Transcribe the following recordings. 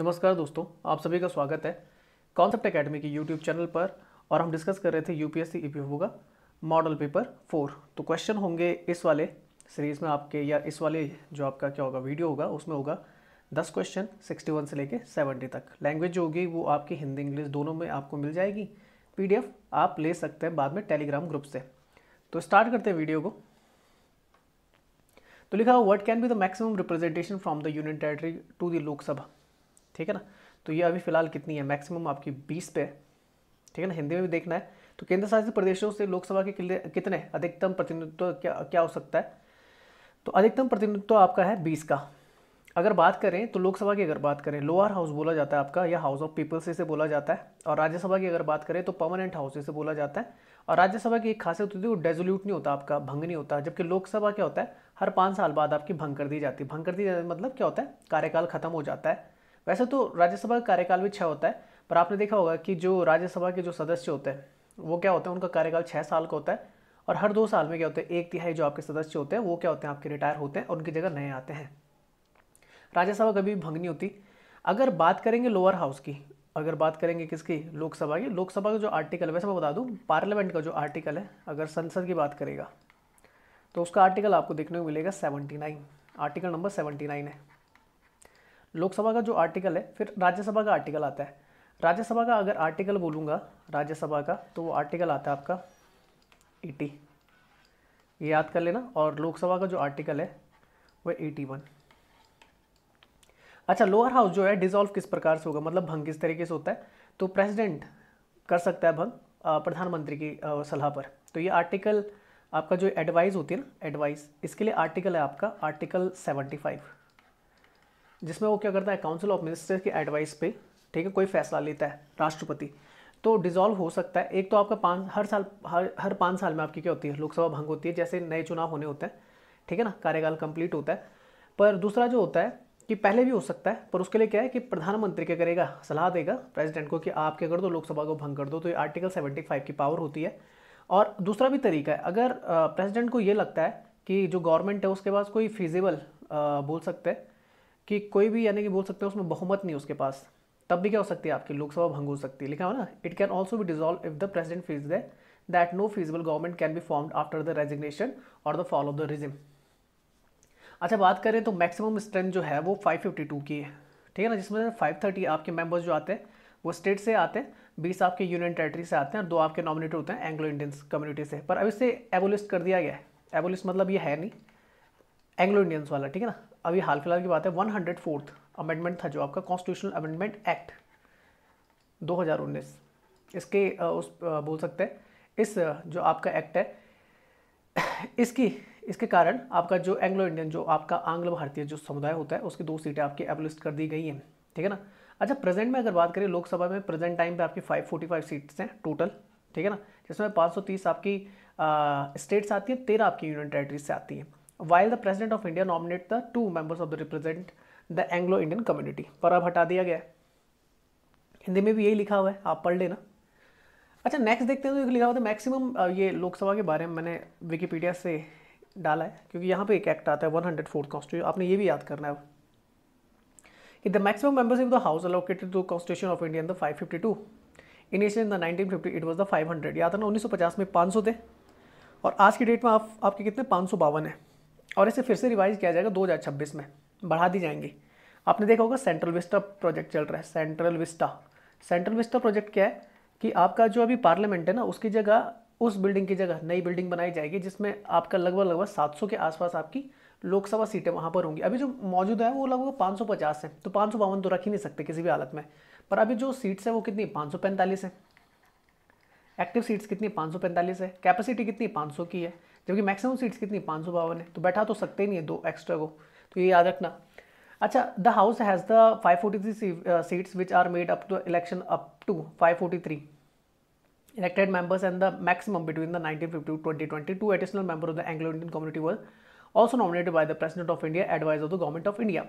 नमस्कार दोस्तों आप सभी का स्वागत है कॉन्सेप्ट एकेडमी के यूट्यूब चैनल पर और हम डिस्कस कर रहे थे यूपीएससी ईपीएफओ का मॉडल पेपर फोर तो क्वेश्चन होंगे इस वाले सीरीज़ में आपके या इस वाले जो आपका क्या होगा वीडियो होगा उसमें होगा दस क्वेश्चन सिक्सटी वन से लेके सेवेंटी तक लैंग्वेज जो होगी वो आपकी हिंदी इंग्लिश दोनों में आपको मिल जाएगी पी आप ले सकते हैं बाद में टेलीग्राम ग्रुप से तो स्टार्ट करते हैं वीडियो को तो लिखा हुआ what can be the maximum representation from the union territory to the Lok Sabha ठीक है ना तो ये अभी फिलहाल कितनी है मैक्सिमम आपकी बीस पे है ठीक है ना हिंदी में भी देखना है तो केंद्र शासित प्रदेशों से लोकसभा के कितने अधिकतम प्रतिनिधित्व क्या क्या हो सकता है तो अधिकतम प्रतिनिधित्व आपका है बीस का अगर बात करें तो लोकसभा की अगर बात करें लोअर हाउस बोला जाता है आपका या हाउस ऑफ पीपल्स इसे बोला जाता है और राज्यसभा की अगर बात करें तो परमानेंट हाउस से बोला जाता है और राज्यसभा की एक खासियत होती है वो डेजोल्यूट नहीं होता आपका भंग नहीं होता जबकि लोकसभा क्या होता है हर पाँच साल बाद आपकी भंग कर दी जाती है भंग कर दी जाती मतलब क्या होता है कार्यकाल खत्म हो जाता है वैसे तो राज्यसभा का कार्यकाल भी छः होता है पर आपने देखा होगा कि जो राज्यसभा के जो सदस्य होते हैं वो क्या होते हैं उनका कार्यकाल छः साल का होता है और हर दो साल में क्या होते हैं एक तिहाई जो आपके सदस्य होते हैं वो क्या होते हैं आपके रिटायर होते हैं और उनकी जगह नए आते हैं राज्यसभा कभी भी भंग नहीं होती अगर बात करेंगे लोअर हाउस की अगर बात करेंगे किसकी लोकसभा की लोकसभा का जो आर्टिकल है वैसे मैं बता दूँ पार्लियामेंट का जो आर्टिकल है अगर संसद की बात करेगा तो उसका आर्टिकल आपको देखने को मिलेगा नाइन आर्टिकल नंबर नाइन है लोकसभा का जो आर्टिकल है फिर राज्यसभा का आर्टिकल आता है राज्यसभा का अगर आर्टिकल बोलूँगा राज्यसभा का तो वो आर्टिकल आता है आपका एटी e ये याद कर लेना और लोकसभा का जो आर्टिकल है वह एटी वन अच्छा लोअर हाउस जो है डिजोल्व किस प्रकार से होगा मतलब भंग किस तरीके से होता है तो प्रेसिडेंट कर सकता है भंग प्रधानमंत्री की सलाह पर तो ये आर्टिकल आपका जो एडवाइस होती है ना एडवाइस इसके लिए आर्टिकल है आपका आर्टिकल सेवेंटी फाइव जिसमें वो क्या करता है काउंसिल ऑफ मिनिस्टर की एडवाइस पे ठीक है कोई फैसला लेता है राष्ट्रपति तो डिज़ोल्व हो सकता है एक तो आपका पाँच हर साल हर हर पाँच साल में आपकी क्या होती है लोकसभा भंग होती है जैसे नए चुनाव होने होते हैं ठीक है ना कार्यकाल कंप्लीट होता है पर दूसरा जो होता है कि पहले भी हो सकता है पर उसके लिए क्या है कि प्रधानमंत्री क्या करेगा सलाह देगा प्रेसिडेंट को कि आप क्या कर दो लोकसभा को भंग कर दो तो ये आर्टिकल सेवेंटी फाइव की पावर होती है और दूसरा भी तरीका है अगर प्रेसिडेंट को ये लगता है कि जो गवर्नमेंट है उसके पास कोई फिजिबल बोल सकते हैं कि कोई भी यानी कि बोल सकते हैं उसमें बहुमत नहीं उसके पास तब भी क्या हो सकती है आपकी लोकसभा भंग हो सकती है लिखा हो ना इट कैन ऑल्सो भी dissolve if the president feels the that no feasible government can be form after the resignation और द फॉलो द रिजिम अच्छा बात करें तो मैक्सिमम स्ट्रेंथ जो है वो 552 की है ठीक है ना जिसमें 530 आपके मेंबर्स जो आते हैं वो स्टेट से आते हैं बीस आपके यूनियन टेरेटरी से आते हैं और दो आपके नॉमिनेटर होते हैं एंग्लो इंडियंस कम्युनिटी से पर अब इसे एबोलिस्ट कर दिया गया है एबोलिस्ट मतलब ये है नहीं एंग्लो इंडियंस वाला ठीक है ना अभी हाल फिलहाल की बात है वन हंड्रेड फोर्थ अमेंडमेंट था जो आपका कॉन्स्टिट्यूशनल अमेंडमेंट एक्ट 2019 इसके उस बोल सकते हैं इस जो आपका एक्ट है इसकी इसके कारण आपका जो एंग्लो इंडियन जो आपका आंग्ल भारतीय जो समुदाय होता है उसकी दो सीटें आपकी एबलिस्ट कर दी गई हैं ठीक है ना अच्छा प्रेजेंट में अगर बात करें लोकसभा में प्रेजेंट टाइम पे आपकी 545 सीट्स हैं टोटल ठीक है ना जिसमें 530 आपकी स्टेट्स आती हैं तेरह आपकी यूनियन टेरेटरीज से आती हैं while the president of India nominate the two members of the represent the Anglo Indian community पर अब हटा दिया गया है हिंदी में भी यही लिखा हुआ है आप पढ़ लेना अच्छा नेक्स्ट देखते हैं तो लिखा हुआ था मैक्सिमम तो ये लोकसभा के बारे में मैंने विकीपीडिया से डाला है क्योंकि यहाँ पे एक एक्ट आता है वन हंड्रेड फोर्थ कॉन्स्टिट्यूशन आपने ये भी याद करना है कि the maximum members of the house allocated to constitution of India in the five fifty two initial in the nineteen fifty it was the five hundred याद है ना उन्नीस सौ पचास में पाँच सौ थे और आज की डेट में आप आपके कितने पाँच सौ बावन है और इसे फिर से रिवाइज किया जाएगा छब्बीस में बढ़ा दी जाएंगी आपने देखा होगा सेंट्रल विस्टा प्रोजेक्ट चल रहा है Central Vista Central Vista project क्या है कि आपका जो अभी पार्लियामेंट है ना उसकी जगह उस बिल्डिंग की जगह नई बिल्डिंग बनाई जाएगी जिसमें आपका लगभग लगभग सात के आसपास आपकी लोकसभा सीटें वहाँ पर होंगी अभी जो मौजूद है वो लगभग पचास है तो पाँच तो रख ही नहीं सकते किसी भी हालत में पर अभी जो सीट्स है वो कितनी पाँच है एक्टिव सीट्स कितनी पाँच पैंतालीस है कैपेसिटी कितनी सौ की है जबकि मैक्सिमम सीट्स कितनी पाँच सौ बावन है तो बैठा तो सकते नहीं है दो एक्स्ट्रा को तो ये याद रखना अच्छा the house has the three seats which are made up to election up to 543 elected members and the maximum between the 1950 twenty twenty two additional member of the Anglo Indian community would also nominated by the president of India advise of the Government of India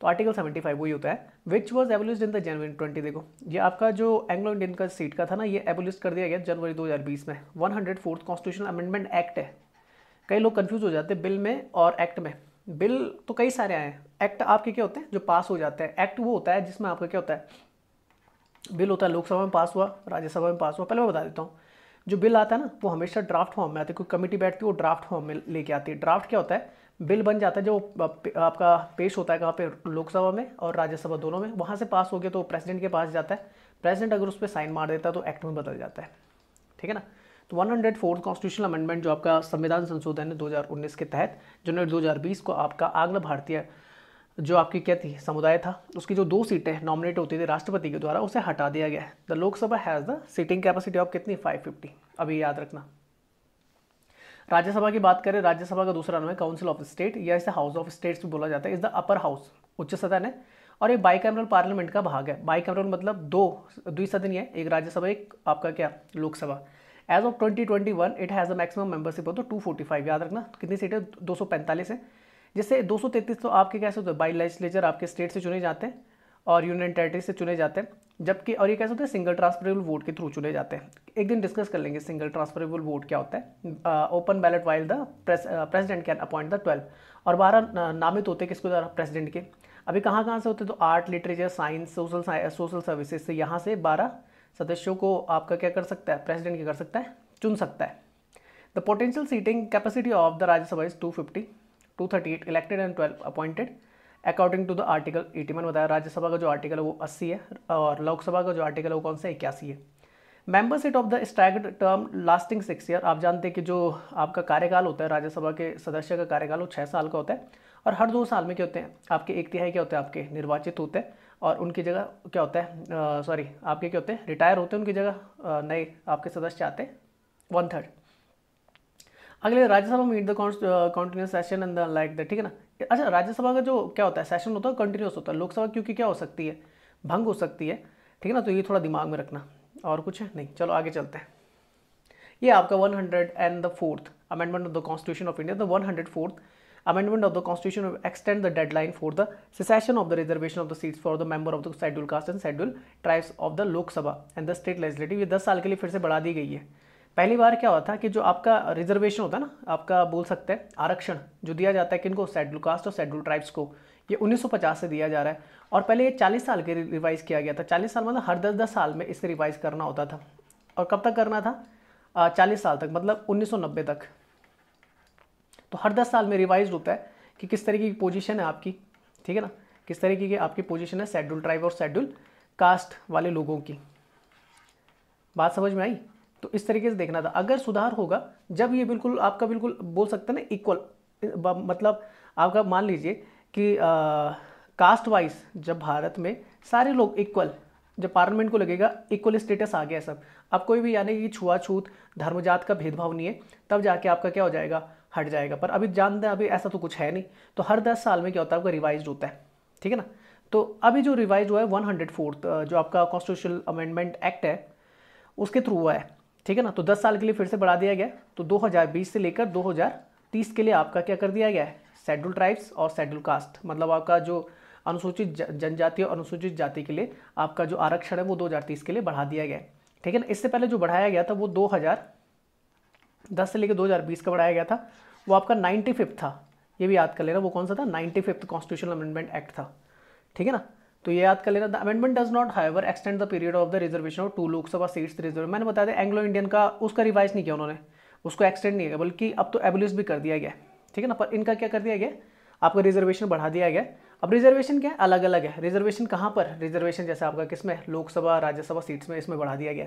तो article seventy five वही होता है which was abolished in the January twenty देखो ये आपका जो Anglo Indian का seat का था ना ये एबोलिस्ट कर दिया गया जनवरी दो हजार बीस में one fourth constitution amendment act है कई लोग कन्फ्यूज़ हो जाते हैं बिल में और एक्ट में बिल तो कई सारे आए हैं एक्ट आपके क्या होते हैं जो पास हो जाते हैं एक्ट वो होता है जिसमें आपका क्या होता है बिल होता है लोकसभा में पास हुआ राज्यसभा में पास हुआ पहले मैं बता देता हूँ जो बिल आता है ना वो हमेशा ड्राफ्ट फॉर्म में आते हैं कोई कमेटी बैठती है वो ड्राफ्ट फॉर्म में लेके आती है ड्राफ्ट क्या होता है बिल बन जाता है जो आपका पेश होता है कहाँ पे लोकसभा में और राज्यसभा दोनों में वहाँ से पास हो गया तो प्रेसिडेंट के पास जाता है प्रेसिडेंट अगर उस पर साइन मार देता है तो एक्ट में बदल जाता है ठीक है ना तो one hundred fourth constitution amendment जो आपका संविधान संशोधन है 2019 के तहत जनवरी 2020 को आपका आगला भारतीय जो आपकी क्या थी समुदाय था उसकी जो दो सीटें नॉमिनेट होती थी राष्ट्रपति के द्वारा उसे हटा दिया गया है the Lok Sabha has the seating capacity of कितनी 550 अभी याद रखना राज्यसभा की बात करें राज्यसभा का दूसरा नाम है काउंसिल ऑफ स्टेट या इसे हाउस ऑफ स्टेट्स भी बोला जाता है इज द अपर हाउस उच्च सदन है और ये बाईकैमरल पार्लियामेंट का भाग है बाईकैमरल मतलब दो द्विसदनीय एक राज्यसभा एक आपका क्या Lok Sabha as of 2021 it has a maximum membership हो तो फाइव याद रखना कितनी सीटें दो सौ पैंतालीस है जिससे तैंतीस तो आपके कैसे होते हैं बाई लेजिस्लेचर आपके स्टेट से चुने जाते हैं और यूनियन टेरेटरी से चुने जाते हैं जबकि और ये कैसे होते हैं सिंगल ट्रांसफरेबल वोट के थ्रू चुने जाते हैं एक दिन डिस्कस कर लेंगे सिंगल ट्रांसफरेबल वोट क्या होता है open ballot while the president can appoint the twelve और बारह नामित होते हैं किसके द्वारा प्रेसिडेंट के अभी कहाँ कहाँ से होते हैं तो art literature science social social services से यहाँ से बारह सदस्यों को आपका क्या कर सकता है प्रेसिडेंट क्या कर सकता है चुन सकता है the potential seating capacity of the Rajya Sabha is two fifty two thirty eight elected and twelve appointed according to the article eighty मैंने बताया राज्यसभा का जो आर्टिकल है वो अस्सी है और लोकसभा का जो आर्टिकल है वो कौन सा इक्यासी है member seat of the staggered term lasting six year आप जानते हैं कि जो आपका कार्यकाल होता है राज्यसभा के सदस्य का कार्यकाल वो छः साल का होता है और हर दो साल में क्या होते हैं आपके एक तिहाई क्या होते हैं आपके निर्वाचित होते हैं और उनकी जगह क्या होता है सॉरी आपके क्या होते हैं रिटायर होते हैं उनकी जगह नए आपके सदस्य आते हैं वन थर्ड अगले राज्यसभा में meet the continuous session and the like the ठीक है ना अच्छा राज्यसभा का जो क्या होता है सेशन होता है कंटिन्यूस होता है लोकसभा क्योंकि क्या हो सकती है भंग हो सकती है ठीक है ना तो ये थोड़ा दिमाग में रखना और कुछ है नहीं चलो आगे चलते हैं ये आपका one hundred and the fourth amendment of the constitution of India the one hundred fourth amendment of the constitution will extend the deadline for the cessation of the reservation of the seats for the member of the scheduled caste and scheduled tribes of the Lok Sabha and the state legislative ye 10 saal ke liye fir se बढ़ा di gayi hai पहली बार क्या हुआ था कि जो आपका reservation होता है ना आपका बोल सकते हैं आरक्षण जो दिया जाता है किनको शेड्यूल कास्ट और शेड्यूल ट्राइब्स को ये 1950 से दिया जा रहा है और पहले ये 40 साल के रिवाइज़ किया गया था 40 साल मतलब हर 10 10 साल में इसे रिवाइज़ करना होता था और कब तक करना था 40 साल तक मतलब 1990 तक तो हर दस साल में रिवाइज होता है कि किस तरीके की पोजिशन है आपकी ठीक है ना किस तरीके की आपकी पोजिशन है शेड्यूल ट्राइब और शेड्यूल कास्ट वाले लोगों की बात समझ में आई तो इस तरीके से देखना था अगर सुधार होगा जब ये बिल्कुल आपका बिल्कुल बोल सकते हैं ना इक्वल मतलब आपका मान लीजिए कि आ, कास्ट वाइज जब भारत में सारे लोग इक्वल जब पार्लियामेंट को लगेगा इक्वल स्टेटस आ गया सब अब कोई भी यानी कि छुआछूत धर्मजात का भेदभाव नहीं है तब जाके आपका क्या हो जाएगा हट जाएगा पर अभी जानते हैं अभी ऐसा तो कुछ है नहीं तो हर दस साल में क्या होता है आपका रिवाइज होता है ठीक है ना तो अभी जो रिवाइज हुआ है वन हंड्रेड फोर्थ जो आपका कॉन्स्टिट्यूशन अमेंडमेंट एक्ट है उसके थ्रू हुआ है ठीक है ना तो दस साल के लिए फिर से बढ़ा दिया गया तो दो हजार बीस से लेकर दो हजार तीस के लिए आपका क्या कर दिया गया है शेड्यूल ट्राइब्स और शेड्यूल कास्ट मतलब आपका जो अनुसूचित जनजाति और अनुसूचित जाति के लिए आपका जो आरक्षण है वो तीस के लिए बढ़ा दिया गया ठीक है ना इससे पहले जो बढ़ाया गया था वो हज़ार दस से लेकर दो हज़ार बीस का बढ़ाया गया था वो आपका नाइन्टी फिफ्थ था ये भी याद कर लेना वो कौन सा था ninety fifth constitution amendment act था ठीक है ना तो ये याद कर लेना the amendment does not however extend the period of the reservation of to Lok Sabha seats reserve मैंने बताया था एंग्लो इंडियन का उसका रिवाइज नहीं किया उन्होंने उसको एक्सटेंड नहीं किया बल्कि अब तो एबुलिस भी कर दिया गया ठीक है ना पर इनका क्या कर दिया गया आपका रिजर्वेशन बढ़ा दिया गया अब रिजर्वेशन क्या है अलग अलग है रिजर्वेशन कहाँ पर रिजर्वेशन जैसे आपका किस में लोकसभा राज्यसभा सीट्स में इसमें बढ़ा दिया गया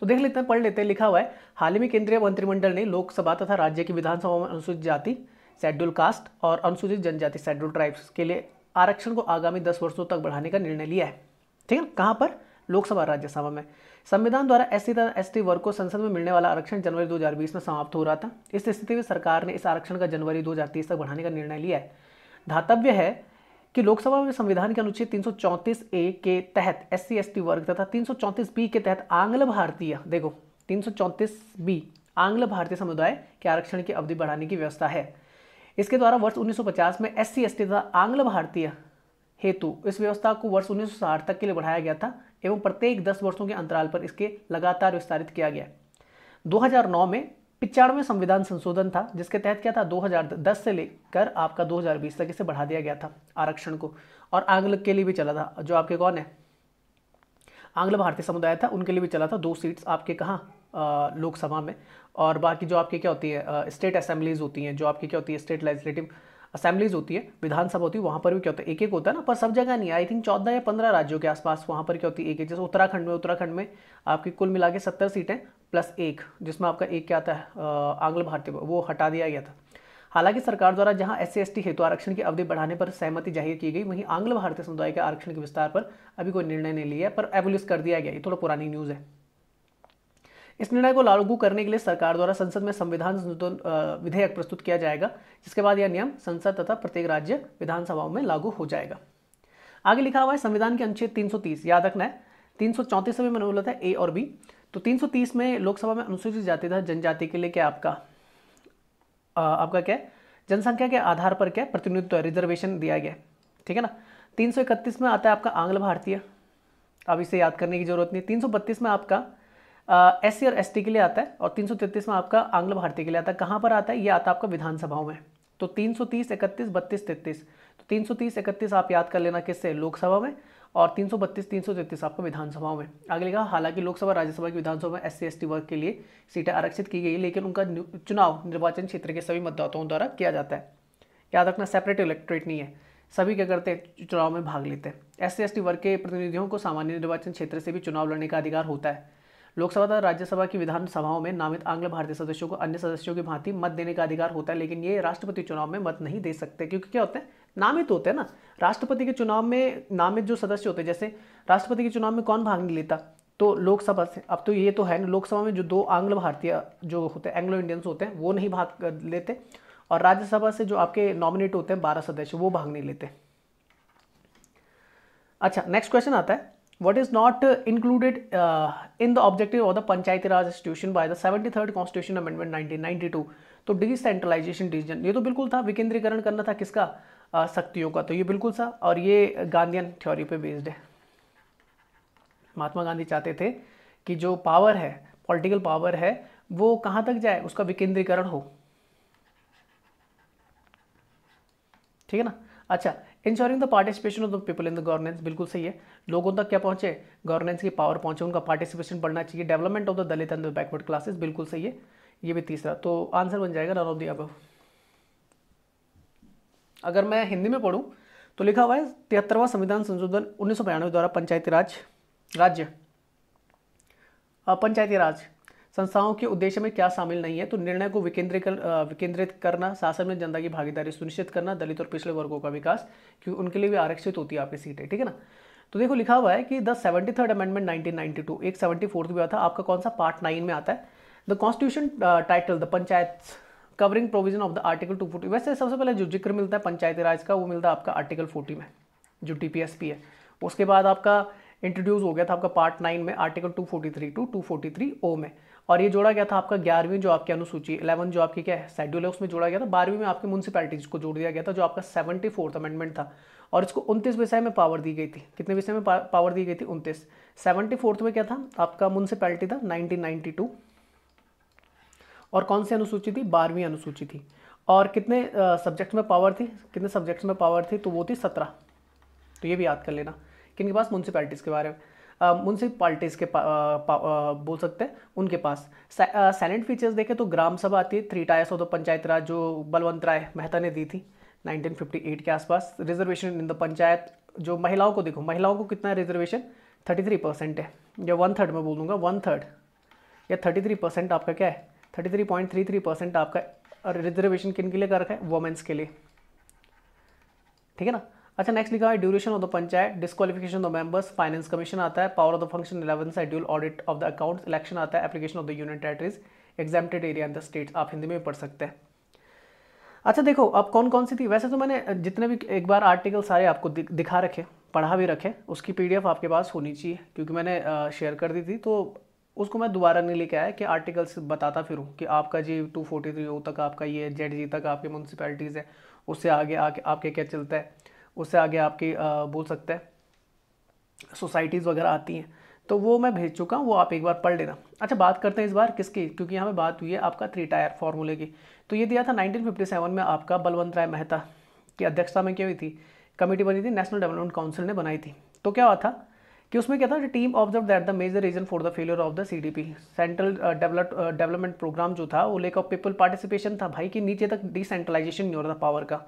तो देख लेते हैं पढ़ लेते हैं लिखा हुआ है हाल ही में केंद्रीय मंत्रिमंडल ने लोकसभा तथा राज्य की विधानसभा में अनुसूचित जाति शेड्यूल कास्ट और अनुसूचित जनजाति शेड्यूल ट्राइब्स के लिए आरक्षण को आगामी दस वर्षों तक बढ़ाने का निर्णय लिया है ठीक है कहाँ पर लोकसभा राज्यसभा में संविधान द्वारा एस सी तथा एस वर्ग को संसद में मिलने वाला आरक्षण जनवरी 2020 में समाप्त हो रहा था इस स्थिति में सरकार ने इस आरक्षण का जनवरी 2030 तक बढ़ाने का निर्णय लिया है धातव्य है कि लोकसभा में संविधान के अनुच्छेद 334 ए के तहत एस सी वर्ग तथा 334 बी के तहत आंग्ल भारतीय देखो 334 बी आंग्ल भारतीय समुदाय के आरक्षण की अवधि बढ़ाने की व्यवस्था है इसके द्वारा वर्ष 1950 में एस सी तथा आंग्ल भारतीय हेतु इस व्यवस्था को वर्ष उन्नीस तक के लिए बढ़ाया गया था एवं प्रत्येक दस वर्षों के अंतराल पर इसके लगातार विस्तारित किया गया 2009 में पिचानवे संविधान संशोधन था जिसके तहत क्या था 2010 से लेकर आपका 2020 तक इसे बढ़ा दिया गया था आरक्षण को और आंग्ल के लिए भी चला था जो आपके कौन है आंग्ल भारतीय समुदाय था उनके लिए भी चला था दो सीट्स आपके कहाँ लोकसभा में और बाकी जो आपके क्या होती है स्टेट असेंबलीज होती हैं जो आपकी क्या होती है स्टेट लेजिस्लेटिव असेंबलीज होती है विधानसभा होती है वहाँ पर भी क्या होता है एक एक होता है ना पर सब जगह नहीं आई थिंक चौदह या पंद्रह राज्यों के आसपास वहाँ पर क्या होती है एक एक जैसे उत्तराखंड में उत्तराखंड में आपकी कुल मिला के सत्तर सीटें प्लस एक जिसमें आपका एक क्या आता है आंग्ल भारतीय वो हटा दिया गया था हालांकि सरकार द्वारा जहां एस सी हेतु आरक्षण की अवधि बढ़ाने पर सहमति जाहिर की गई वहीं आंग्ल भारतीय समुदाय के आरक्षण के विस्तार पर अभी कोई निर्णय नहीं लिया पर एवोल्यूस कर दिया गया ये थोड़ा पुरानी न्यूज़ है इस निर्णय को लागू करने के लिए सरकार द्वारा संसद में संविधान संशोधन विधेयक प्रस्तुत किया जाएगा जिसके बाद यह नियम संसद तथा प्रत्येक राज्य विधानसभाओं में लागू हो जाएगा आगे लिखा हुआ है संविधान के अनुच्छेद 330 याद रखना है तीन सौ में मैंने है ए और बी तो 330 में लोकसभा में अनुसूचित जाति तथा जनजाति के लिए क्या आपका आ, आपका क्या है जनसंख्या के आधार पर क्या प्रतिनिधित्व रिजर्वेशन दिया गया ठीक है ना 331 में आता है आपका आंग्ल भारतीय अब इसे याद करने की जरूरत नहीं 332 में आपका एस सी और एस के लिए आता है और 333 में आपका आंग्ल भारतीय के लिए आता है कहाँ पर आता है ये आता है आपका विधानसभाओं में तो 330, 31, 32, 33 तो 330, 31 आप याद कर लेना किससे लोकसभा में और 332 333 आपको विधानसभाओं में आगे लिखा हालांकि लोकसभा राज्यसभा की विधानसभा में एस सी वर्ग के लिए सीटें आरक्षित की गई लेकिन उनका चुनाव निर्वाचन क्षेत्र के सभी मतदाताओं द्वारा किया जाता है याद रखना सेपरेट इलेक्ट्रेट नहीं है सभी क्या करते हैं चुनाव में भाग लेते हैं एस सी वर्ग के प्रतिनिधियों को सामान्य निर्वाचन क्षेत्र से भी चुनाव लड़ने का अधिकार होता है लोकसभा तथा राज्यसभा की विधानसभाओं में नामित आंग्ल भारतीय सदस्यों को अन्य सदस्यों की भांति मत देने का अधिकार होता है लेकिन ये राष्ट्रपति चुनाव में मत नहीं दे सकते क्योंकि क्या होता है नामित होते हैं ना राष्ट्रपति के चुनाव में नामित जो सदस्य होते हैं जैसे राष्ट्रपति के चुनाव में कौन भाग नहीं लेता तो लोकसभा से अब तो ये तो है ना लोकसभा में जो दो आंग्ल भारतीय जो होते हैं एंग्लो इंडियंस होते हैं वो नहीं भाग लेते और राज्यसभा से जो आपके नॉमिनेट होते हैं बारह सदस्य वो भाग नहीं लेते अच्छा नेक्स्ट क्वेश्चन आता है what is not included in the objective of the Panchayati Raj institution by the seventy third constitution amendment nineteen ninety two तो डिसेंट्रलाइजेशन डिसीजन ये तो बिल्कुल था विकेंद्रीकरण करना था किसका शक्तियों का तो ये बिल्कुल सा और ये गांधीयन थ्योरी पे बेस्ड है महात्मा गांधी चाहते थे कि जो पावर है पॉलिटिकल पावर है वो कहाँ तक जाए उसका विकेंद्रीकरण हो ठीक है ना अच्छा ensuring the participation of the people in the governance बिल्कुल सही है लोगों तक क्या पहुंचे गवर्नेंस की पावर पहुंचे उनका पार्टिसिपेशन बढ़ना चाहिए development of the Dalit and the backward classes बिल्कुल सही है ये भी तीसरा तो आंसर बन जाएगा नॉन ऑफ द अबव अगर मैं हिंदी में पढ़ूँ तो लिखा हुआ है तिहत्तरवा संविधान संशोधन उन्नीस द्वारा पंचायती राज राज्य पंचायती राज संस्थाओं के उद्देश्य में क्या शामिल नहीं है तो निर्णय को विकेंद्रीकरण विकेंद्रित करना शासन में जनता की भागीदारी सुनिश्चित करना दलित और पिछड़े वर्गों का विकास क्योंकि उनके लिए भी आरक्षित होती है आपकी सीटें ठीक है ना तो देखो लिखा हुआ है कि the seventy third amendment nineteen ninety two एक सेवेंटी फोर्थ भी आता था आपका कौन सा पार्ट नाइन में आता है the constitution title the panchayat covering provision of the article two forty वैसे सबसे पहले जो जिक्र मिलता है पंचायती राज का वो मिलता है आपका आर्टिकल फोर्टी में जो टीपीएसपी है उसके बाद आपका इंट्रोड्यूस हो गया था आपका पार्ट नाइन में article two forty three to two forty three O में और ये जोड़ा गया था आपका ग्यारहवीं जो आपकी अनुसूची इलेवन जो आपकी क्या है शेड्यूल है उसमें जोड़ा गया था बारहवीं में आपकी म्यूनसिपैलिटीज को जोड़ दिया गया था जो आपका सेवेंटी फोर्थ अमेंडमेंट था और इसको उनतीस विषय में पावर दी गई थी कितने विषय में पावर दी गई थी उनतीस सेवेंटी फोर्थ में क्या था आपका म्यूनसिपैलिटी था नाइनटीन टू और कौन सी अनुसूची थी बारहवीं अनुसूची थी और कितने सब्जेक्ट में पावर थी कितने सब्जेक्ट्स में पावर थी तो वो थी सत्रह तो ये भी याद कर लेना किन के पास म्यूनसिपैलिटीज़ के बारे में म्यूनसिपाल्टीज़ के पा, पा, आ, बोल सकते हैं उनके पास साइलेंट फीचर्स देखें तो ग्राम सभा आती है three tiers of the panchayat raj जो बलवंत राय मेहता ने दी थी 1958 के आसपास रिजर्वेशन इन द पंचायत जो महिलाओं को देखो महिलाओं को कितना रिजर्वेशन 33 परसेंट है या वन थर्ड में बोल दूँगा वन थर्ड या 33 परसेंट आपका क्या है 33.33 परसेंट आपका रिजर्वेशन किन के लिए कर रखा है वोमेंस के लिए ठीक है ना अच्छा नेक्स्ट लिखा है duration of the panchayat disqualification of members finance commission आता है power of the function eleven schedule audit of the account election आता है application of the union territories exempted area in the state आप हिंदी में पढ़ सकते हैं अच्छा देखो अब कौन कौन सी थी वैसे तो मैंने जितने भी एक बार आर्टिकल सारे आपको दिखा रखे पढ़ा भी रखे उसकी पीडीएफ आपके पास होनी चाहिए क्योंकि मैंने शेयर कर दी थी तो उसको मैं दोबारा नहीं लेके आया कि आर्टिकल्स बताता हूँ कि आपका G two forty three O तक आपका ये जेड जी तक आपके म्यूनसिपैलिटीज़ है उससे आगे आके आपके क्या चलता है उससे आगे आपकी बोल सकते हैं सोसाइटीज़ वगैरह आती हैं तो वो मैं भेज चुका हूँ वो आप एक बार पढ़ लेना अच्छा बात करते हैं इस बार किसकी क्योंकि यहाँ पे बात हुई है आपका थ्री टायर फार्मूले की तो ये दिया था 1957 में आपका बलवंत राय मेहता की अध्यक्षता में क्या हुई थी कमेटी बनी थी नेशनल डेवलपमेंट काउंसिल ने बनाई थी तो क्या हुआ था कि उसमें क्या था team observe that the major reason for the failure of the CDP central development programme जो था वो लेक ऑफ पीपल पार्टिसिपेशन था भाई कि नीचे तक डिसेंट्रलाइजेशन नहीं हो रहा था पावर का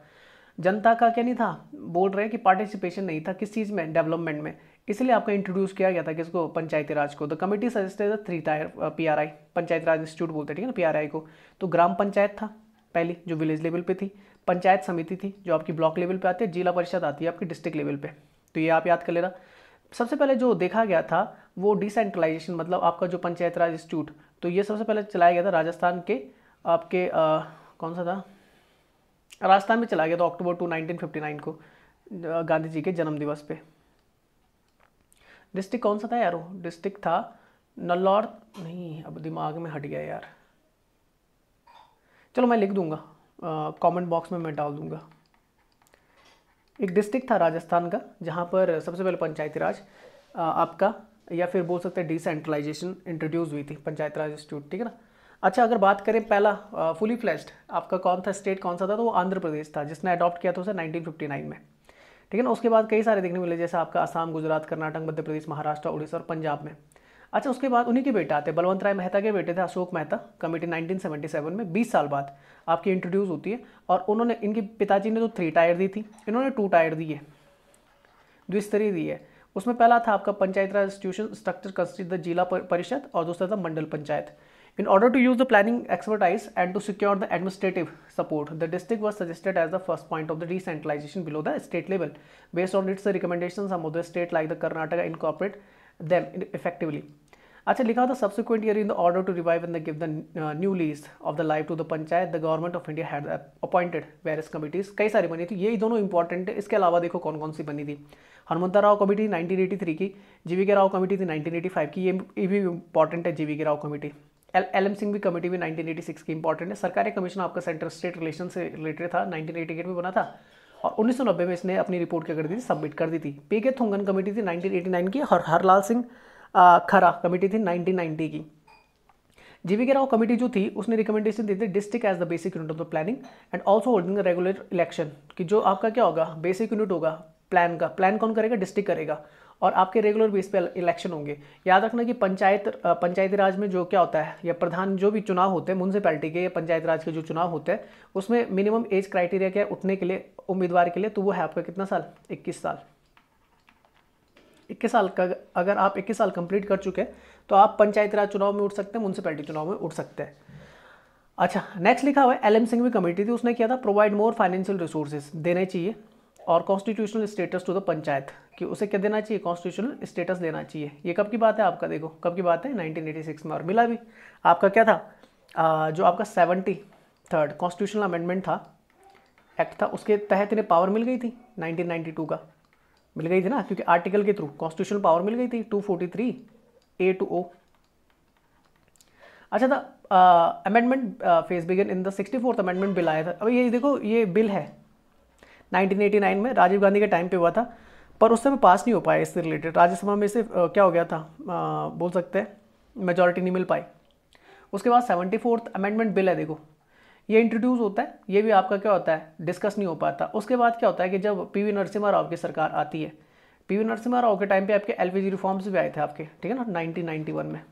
जनता का क्या नहीं था बोल रहे कि पार्टिसिपेशन नहीं था किस चीज़ में डेवलपमेंट में इसलिए आपका इंट्रोड्यूस किया गया था किसको पंचायती राज को the committee suggested three tier P R I Panchayati Raj institute बोलते हैं ठीक है ना पी आर आई को तो ग्राम पंचायत था पहली जो विलेज लेवल पे थी पंचायत समिति थी जो आपकी ब्लॉक लेवल पे आती है जिला परिषद आती है आपकी डिस्ट्रिक्ट लेवल पे तो ये आप याद कर लेना सबसे पहले जो देखा गया था वो डिसेंट्रलाइजेशन मतलब आपका जो पंचायत राज इंस्टीट्यूट तो ये सबसे पहले चलाया गया था राजस्थान के आपके आ, कौन सा था राजस्थान में चलाया गया था अक्टूबर टू नाइनटीन को गांधी जी के जन्मदिवस पे डिस्ट्रिक्ट कौन सा था यार वो डिस्ट्रिक्ट था नल्लौर नहीं अब दिमाग में हट गया यार चलो मैं लिख दूंगा कमेंट बॉक्स में मैं डाल दूंगा एक डिस्ट्रिक्ट था राजस्थान का जहाँ पर सबसे पहले पंचायती राज आपका या फिर बोल सकते हैं डिसेंट्रलाइजेशन इंट्रोड्यूस हुई थी पंचायत राज इंस्टीट्यूट ठीक है ना अच्छा अगर बात करें पहला फुली फ्लैश्ड आपका कौन था स्टेट कौन सा था तो वो आंध्र प्रदेश था जिसने अडॉप्ट किया था उसे नाइनटीन में ठीक है ना उसके बाद कई सारे देखने मिले जैसे आपका आसाम गुजरात कर्नाटक मध्य प्रदेश महाराष्ट्र उड़ीसा और पंजाब में अच्छा उसके बाद उन्हीं के बेटे आते बलवंत राय मेहता के बेटे थे अशोक मेहता कमेटी 1977 में 20 साल बाद आपकी इंट्रोड्यूस होती है और उन्होंने इनके पिताजी ने तो थ्री टायर दी थी इन्होंने टू टायर दिए द्विस्तरीय है उसमें पहला था आपका panchayat raj institution structure constitute the Zila Parishad और दूसरा था Mandal Panchayat in order to use the planning expertise and to secure the administrative support the district was suggested as the first point of the decentralisation below the state level based on its recommendation of the state like the Karnataka incorporate them effectively अच्छा लिखा था subsequent year in the order to revive and give the new lease of the life to the panchayat the government of India had appointed various committees कई सारी बनी थी ये दोनों important है इसके अलावा देखो कौन कौन सी बनी थी हनुमंता राव कमेटी थ्री की जीवी के राव कमेटी थी नाइनटीन की ये भी इंपॉर्टेंट है G V K Rao committee L L M Singh भी कमेटी भी 1986 की इंपॉर्टेंट है सरकारी कमीशन आपका सेंट्रल स्टेट रिलेशन से रिलेटेड था 1988 में बना था और 1990 में इसने अपनी रिपोर्ट क्या कर दी थी सबमिट कर दी थी पी के थोंगन कमेटी थी 1989 की और हरलाल सिंह खरा कमेटी थी 1990 की जीवी के राव कमेटी जो थी उसने रिकमेंडेशन दी थी district as the basic unit of the planning and also holding the regular election कि जो आपका क्या होगा बेसिक यूनिट होगा प्लान का प्लान कौन करेगा डिस्ट्रिक्ट करेगा और आपके रेगुलर बेस पे इलेक्शन होंगे याद रखना कि पंचायत पंचायती राज में जो क्या होता है या प्रधान जो भी चुनाव होते हैं म्यूनसिपैलिटी के या पंचायत राज के जो चुनाव होते हैं उसमें मिनिमम एज क्राइटेरिया क्या है उठने के लिए उम्मीदवार के लिए तो वो है आपका कितना साल इक्कीस साल इक्कीस साल का अगर आप इक्कीस साल कंप्लीट कर चुके हैं तो आप पंचायत राज चुनाव में उठ सकते हैं म्यूनसिपैलिटी चुनाव में उठ सकते हैं अच्छा नेक्स्ट लिखा हुआ है एल एम सिंह भी कमेटी थी उसने किया था प्रोवाइड मोर फाइनेंशियल रिसोर्सेज देने चाहिए और constitutional status to the panchayat कि उसे क्या देना चाहिए कॉन्स्टिट्यूशनल स्टेटस देना चाहिए ये कब की बात है आपका देखो कब की बात है 1986 में और मिला भी आपका क्या था आ, जो आपका सेवेंटी थर्ड कॉन्स्टिट्यूशनल अमेंडमेंट था एक्ट था उसके तहत इन्हें पावर मिल गई थी 1992 का मिल गई थी ना क्योंकि आर्टिकल के थ्रू कॉन्स्टिट्यूशनल पावर मिल गई थी 243 ए टू ओ अच्छा था amendment phase began in the sixty fourth amendment bill आया था अब ये देखो ये बिल है 1989 में राजीव गांधी के टाइम पे हुआ था पर उस समय पास नहीं हो पाया इससे रिलेटेड राज्यसभा में इसे uh, क्या हो गया था uh, बोल सकते हैं मेजोरिटी नहीं मिल पाई उसके बाद सेवेंटी फोर्थ अमेंडमेंट बिल है देखो ये इंट्रोड्यूस होता है ये भी आपका क्या होता है डिस्कस नहीं हो पाता उसके बाद क्या होता है कि जब पी वी नरसिम्हा राव की सरकार आती है पी वी नरसिम्हा राव के टाइम पे आपके जी रिफॉर्म्स भी आए थे आपके ठीक है ना वन में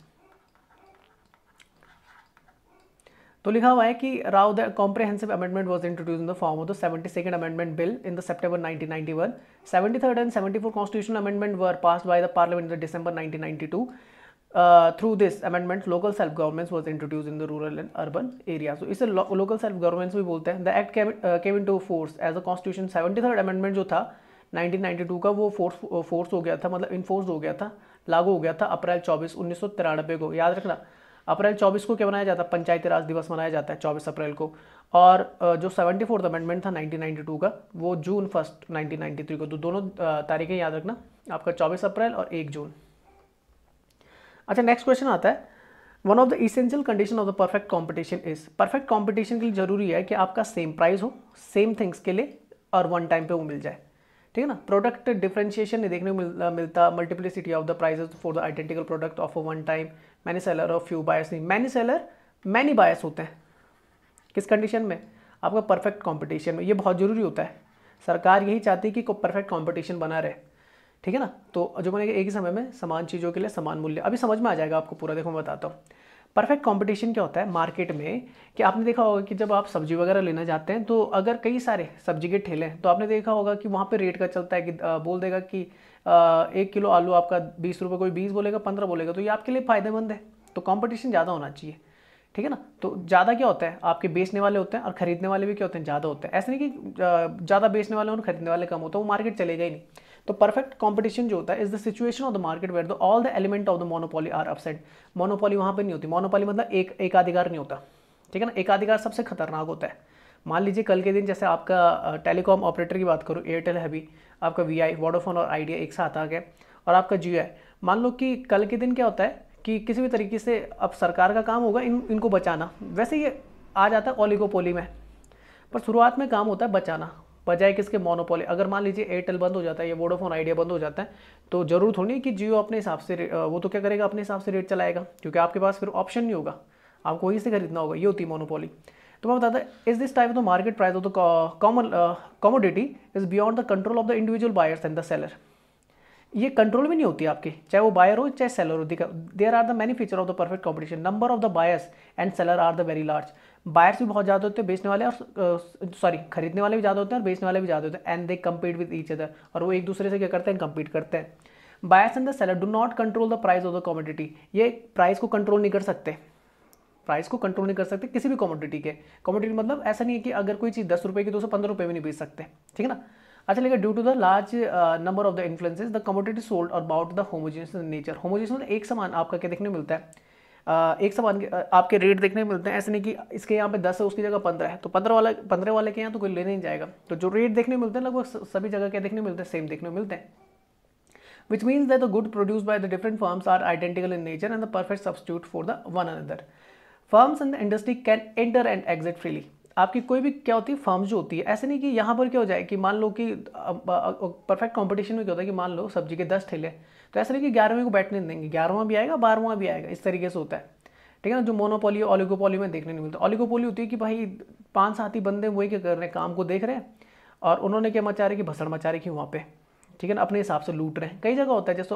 तो लिखा हुआ है कि Rao the comprehensive amendment was introduce in the form of the seventy second amendment bill in the September one seventy third and seventy four constitution amendment were pass by the parliament in December to uh, through this amendment local self governments was introduced in the rural and urban area so इसे lo local self governments भी बोलते हैं the act came, uh, came into force as a constitution 73rd amendment जो था 1992 का वो force force हो गया था मतलब इन्फोर्स हो गया था लागू हो गया था अप्रैल 24 उन्नीस को याद रखना अप्रैल 24 को क्या मनाया जाता है पंचायती राज दिवस मनाया जाता है 24 अप्रैल को और जो सेवेंटी फोर्थ अमेंडमेंट था 1992 का वो जून फर्स्ट 1993 को तो दोनों तारीखें याद रखना आपका 24 अप्रैल और 1 जून अच्छा नेक्स्ट क्वेश्चन आता है one of the essential condition of the perfect competition is perfect competition के लिए जरूरी है कि आपका सेम प्राइस हो सेम थिंग्स के लिए और वन टाइम पे वो मिल जाए ठीक है ना प्रोडक्ट डिफ्रेंशिएशन नहीं देखने को मिल, मिलता multiplicity of the price for the identical product of a one time many seller of few buyers नहीं मैनी सेलर मैनी बायस होते हैं किस कंडीशन में आपका परफेक्ट कॉम्पिटिशन में ये बहुत ज़रूरी होता है सरकार यही चाहती है कि परफेक्ट कॉम्पिटिशन बना रहे ठीक है ना तो जो मैंने एक ही समय में समान चीज़ों के लिए समान मूल्य अभी समझ में आ जाएगा आपको पूरा देखो मैं बताता हूँ परफेक्ट कंपटीशन क्या होता है मार्केट में कि आपने देखा होगा कि जब आप सब्जी वगैरह लेना जाते हैं तो अगर कई सारे सब्जी के ठेले हैं तो आपने देखा होगा कि वहाँ पे रेट का चलता है कि बोल देगा कि एक किलो आलू आपका बीस रुपये कोई बीस बोलेगा पंद्रह बोलेगा तो ये आपके लिए फ़ायदेमंद है तो कॉम्पिटिशन ज़्यादा होना चाहिए ठीक है ना तो ज़्यादा क्या होता है आपके बेचने वाले होते हैं और खरीदने वाले भी क्या होते हैं ज़्यादा होते हैं ऐसे नहीं कि ज़्यादा बेचने वाले और खरीदने वाले कम होते हैं वो मार्केट चलेगा ही नहीं तो परफेक्ट कॉम्पिटिशन जो होता है is the situation of the market where the all the element of the monopoly are upset monopoly वहाँ पर नहीं होती मोनोपोली मतलब एक एकाधिकार नहीं होता ठीक है ना एकाधिकार सबसे खतरनाक होता है मान लीजिए कल के दिन जैसे आपका टेलीकॉम ऑपरेटर की बात करूँ एयरटेल है भी आपका वी आई वोडोफोन और आइडिया एक साथ आ गया और आपका जियो है मान लो कि कल के दिन क्या होता है कि किसी भी तरीके से अब सरकार का काम होगा इन इनको बचाना वैसे ये आ जाता है ओलिगोपोली में पर शुरुआत में काम होता है बचाना बजाय किसके मोनोपोली अगर मान लीजिए एयरटेल बंद हो जाता है या वोडाफोन आइडिया बंद हो जाता है तो जरूर थोड़ी कि जियो अपने हिसाब से वो तो क्या करेगा अपने हिसाब से रेट चलाएगा क्योंकि आपके पास फिर ऑप्शन नहीं होगा आपको वहीं से खरीदना होगा ये होती है मोनोपोली तो मैं बताता is this type of the market price of the commodity is beyond the control of the individual buyers and the seller ये कंट्रोल भी नहीं होती आपके चाहे वो बायर हो चाहे सेलर हो there are the many feature of the perfect competition number of the buyers and seller are the very large buyers भी बहुत ज़्यादा होते हैं बेचने वाले और सॉरी खरीदने वाले भी ज़्यादा होते हैं और बेचने वाले भी ज़्यादा होते हैं and they compete with each other और वो एक दूसरे से क्या करते हैं कम्पीट करते हैं buyers and the seller do not control the price of the commodity ये प्राइस को कंट्रोल नहीं कर सकते प्राइस को कंट्रोल नहीं कर सकते किसी भी कॉमोडिटी के कॉमोडिटी मतलब ऐसा नहीं है कि अगर कोई चीज़ दस रुपये की तो उसे पंद्रह रुपये में नहीं बेच सकते ठीक है ना अच्छा लेकिन due to the large number of the influences the commodity sold और about the homogenous nature homogenous एक समान आपका क्या देखने मिलता है एक सामान के आपके रेट देखने मिलते हैं ऐसे नहीं कि इसके यहाँ पे दस है उसकी जगह पंद्रह है तो पंद्रह वाले पंद्रह वाले के यहाँ तो कोई लेने नहीं जाएगा तो जो रेट देखने मिलते हैं लगभग सभी जगह क्या देखने मिलते हैं सेम देखने मिलते हैं which means that the good produce by the different firms are identical in nature and the perfect substitute for the one another firms in the industry can enter and exit freely आपकी कोई भी क्या होती है firms जो होती है ऐसे नहीं कि यहाँ पर क्या हो जाए कि मान लो कि परफेक्ट कंपटीशन में क्या होता है कि मान लो सब्जी के दस ठेले तो ऐसा नहीं कि ग्यारहवें को बैठने देंगे ग्यारहवां भी आएगा बारहवां भी आएगा इस तरीके से होता है ठीक है ना जो मोनोपोली ऑलिगोपोली में देखने नहीं मिलता ऑलिगोपोली होती है कि भाई पाँच साथी ही बंदे वही क्या कर रहे हैं काम को देख रहे हैं और उन्होंने क्या मचा रहे कि भसड़ मचा रही कि वहाँ पर ठीक है ना अपने हिसाब से लूट रहे हैं कई जगह होता है जैसे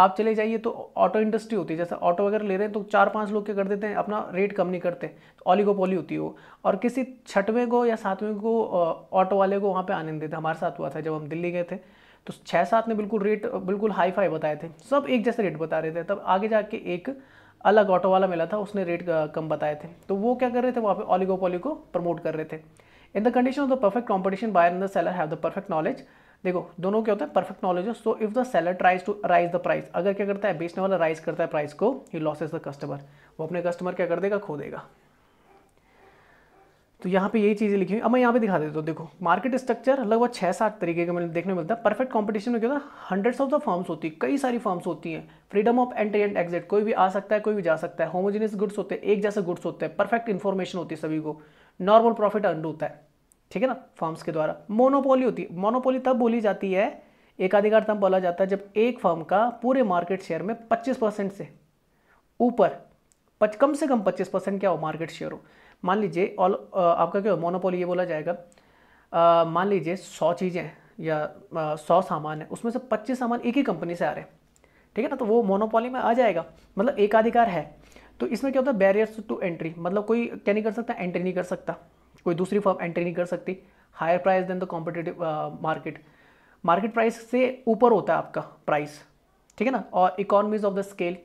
आप चले जाइए तो ऑटो इंडस्ट्री होती है जैसे ऑटो वगैरह ले रहे हैं तो चार पाँच लोग क्या कर देते हैं अपना रेट कम नहीं करते तो ऑलिगोपोली होती है वो और किसी छठवें को या सातवें को ऑटो वाले को वहाँ पर आने देते हमारे साथ हुआ था जब हम दिल्ली गए थे तो छः सात ने बिल्कुल रेट बिल्कुल हाई फाई बताए थे सब एक जैसे रेट बता रहे थे तब आगे जाके एक अलग ऑटो वाला मिला था उसने रेट कम बताए थे तो वो क्या कर रहे थे वहाँ पे ऑलिगोपोली को प्रमोट कर रहे थे in the condition of the perfect competition buyer and the seller have the perfect knowledge देखो दोनों क्या होता है परफेक्ट नॉलेज है so if the seller tries to raise the price अगर क्या करता है बेचने वाला राइज करता है प्राइस को ही लॉसेज द कस्टमर वो अपने कस्टमर क्या कर देगा खो देगा तो यहाँ पे यही चीज़ें लिखी हुई अब मैं यहाँ पे दिखा देता हूँ देखो मार्केट स्ट्रक्चर लगभग छः सात तरीके का देखने मिलता है परफेक्ट कॉम्पिटिशन में क्या होता है हंड्रेड्स ऑफ द फॉर्म्स होती है कई सारी फॉर्म्स होती हैं freedom of entry and exit कोई भी आ सकता है कोई भी जा सकता है होमोजीनियस गुड्स होते हैं एक जैसे गुड्स होते हैं परफेक्ट इन्फॉर्मेशन होती है सभी को नॉर्मल प्रॉफिट अर्न होता है ठीक है ना फर्म्स के द्वारा मोनोपोली होती है मोनोपोली तब बोली जाती है एकाधिकार तब बोला जाता है जब एक फर्म का पूरे मार्केट शेयर में 25 परसेंट से ऊपर कम से कम 25 परसेंट क्या हो मार्केट शेयर हो मान लीजिए ऑल आपका क्या हो मोनोपोली ये बोला जाएगा मान लीजिए सौ चीज़ें या सौ सामान है उसमें से पच्चीस सामान एक ही कंपनी से आ रहे हैं ठीक है ना तो वो मोनोपोली में आ जाएगा मतलब एकाधिकार है तो इसमें क्या होता है बैरियर्स टू एंट्री मतलब कोई क्या नहीं कर सकता एंट्री नहीं कर सकता कोई दूसरी फर्म एंट्री नहीं कर सकती higher price than the competitive market market price से ऊपर होता है आपका प्राइस ठीक है ना और इकोनॉमीज ऑफ द स्केल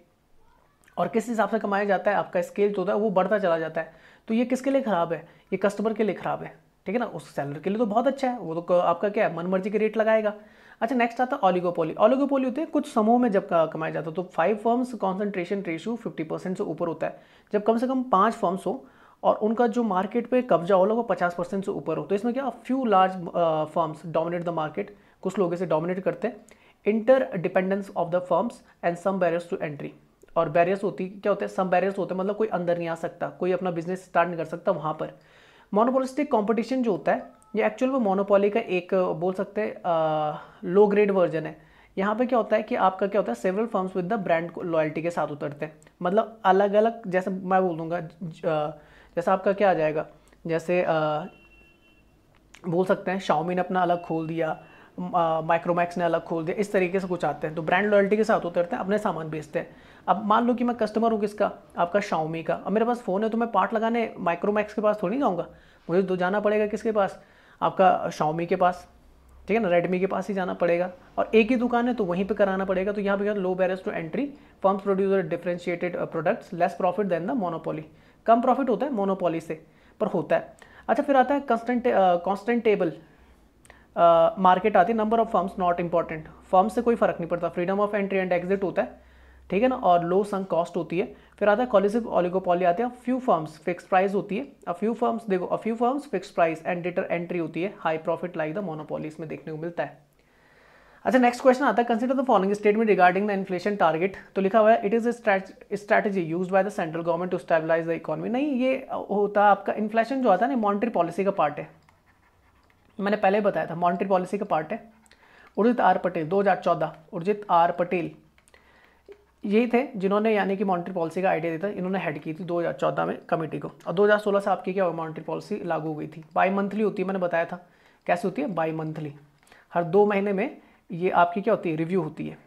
और किस हिसाब से कमाया जाता है आपका स्केल जो होता है वो बढ़ता चला जाता है तो ये किसके लिए ख़राब है ये कस्टमर के लिए ख़राब है ठीक है ना उस सैलर के लिए तो बहुत अच्छा है वो तो आपका क्या है मनमर्जी के रेट लगाएगा अच्छा नेक्स्ट आता है ऑलिगोपोली ऑलिगोपोली होते हैं कुछ समूह में जब कमाया जाता है तो five firms concentration ratio fifty percent से ऊपर होता है जब कम से कम पाँच फर्म्स हो और उनका जो मार्केट पे कब्जा हो वो पचास परसेंट से ऊपर हो तो इसमें क्या few large firms dominate the market कुछ लोग इसे डोमिनेट करते हैं interdependence of the firms and some barriers to entry और बैरियर्स होती क्या होते हैं सम बैरियर्स होते हैं मतलब कोई अंदर नहीं आ सकता कोई अपना बिजनेस स्टार्ट नहीं कर सकता वहाँ पर मोनोपोलिस्टिक कॉम्पिटिशन जो होता है ये एक्चुअल में मोनोपोली का एक uh, बोल सकते हैं लो ग्रेड वर्जन है यहाँ पे क्या होता है कि आपका क्या होता है several firms with the brand loyalty के साथ उतरते हैं मतलब अलग अलग जैसे मैं बोल दूँगा जैसे आपका क्या आ जाएगा जैसे आ, बोल सकते हैं शाओमी ने अपना अलग खोल दिया माइक्रोमैक्स ने अलग खोल दिया इस तरीके से कुछ आते हैं तो ब्रांड लॉयल्टी के साथ उतरते हैं अपने सामान बेचते हैं अब मान लो कि मैं कस्टमर हूँ किसका आपका शाओमी का अब मेरे पास फ़ोन है तो मैं पार्ट लगाने माइक्रोमैक्स के पास थोड़ी जाऊँगा मुझे तो जाना पड़ेगा किसके पास आपका शाओमी के पास ठीक है ना रेडमी के पास ही जाना पड़ेगा और एक ही दुकान है तो वहीं पर कराना पड़ेगा तो यहाँ पर low barriers to entry firms producer differentiated products less profit than the monopoly कम प्रॉफिट होता है मोनोपॉली से पर होता है अच्छा फिर आता है कॉन्स्टेंट कॉन्स्टेंट टेबल मार्केट आती है number of firms not important firm से कोई फर्क नहीं पड़ता freedom of entry and exit होता है ठीक है ना और लो संग कॉस्ट होती है फिर आता है कॉलिसिव ऑलिगोपॉली आते हैं फ्यू फर्म्स फिक्स प्राइस होती है अ फ्यू फर्म्स देखो a few firms fix price and deter entry होती है high profit like the monopolies में देखने को मिलता है अच्छा नेक्स्ट क्वेश्चन आता है consider the following statement regarding the inflation target तो लिखा हुआ है it is strategy use by the central government to stabilise the economy नहीं ये होता है आपका इन्फ्लेशन जो आता है ना मॉनिटरी पॉलिसी का पार्ट है मैंने पहले बताया था मॉनिटरी पॉलिसी का पार्ट है उर्जित आर पटेल चौदह उर्जित आर पटेल यही थे जिन्होंने यानी कि मॉनिटरी पॉलिसी का आइडिया दिया था इन्होंने हेड की थी 2014 में कमेटी को और 2016 से आपकी क्या मॉनिटरी पॉलिसी लागू हुई थी बाई मंथली होती है मैंने बताया था कैसे होती है बाई मंथली हर दो महीने में ये आपकी क्या होती है रिव्यू होती है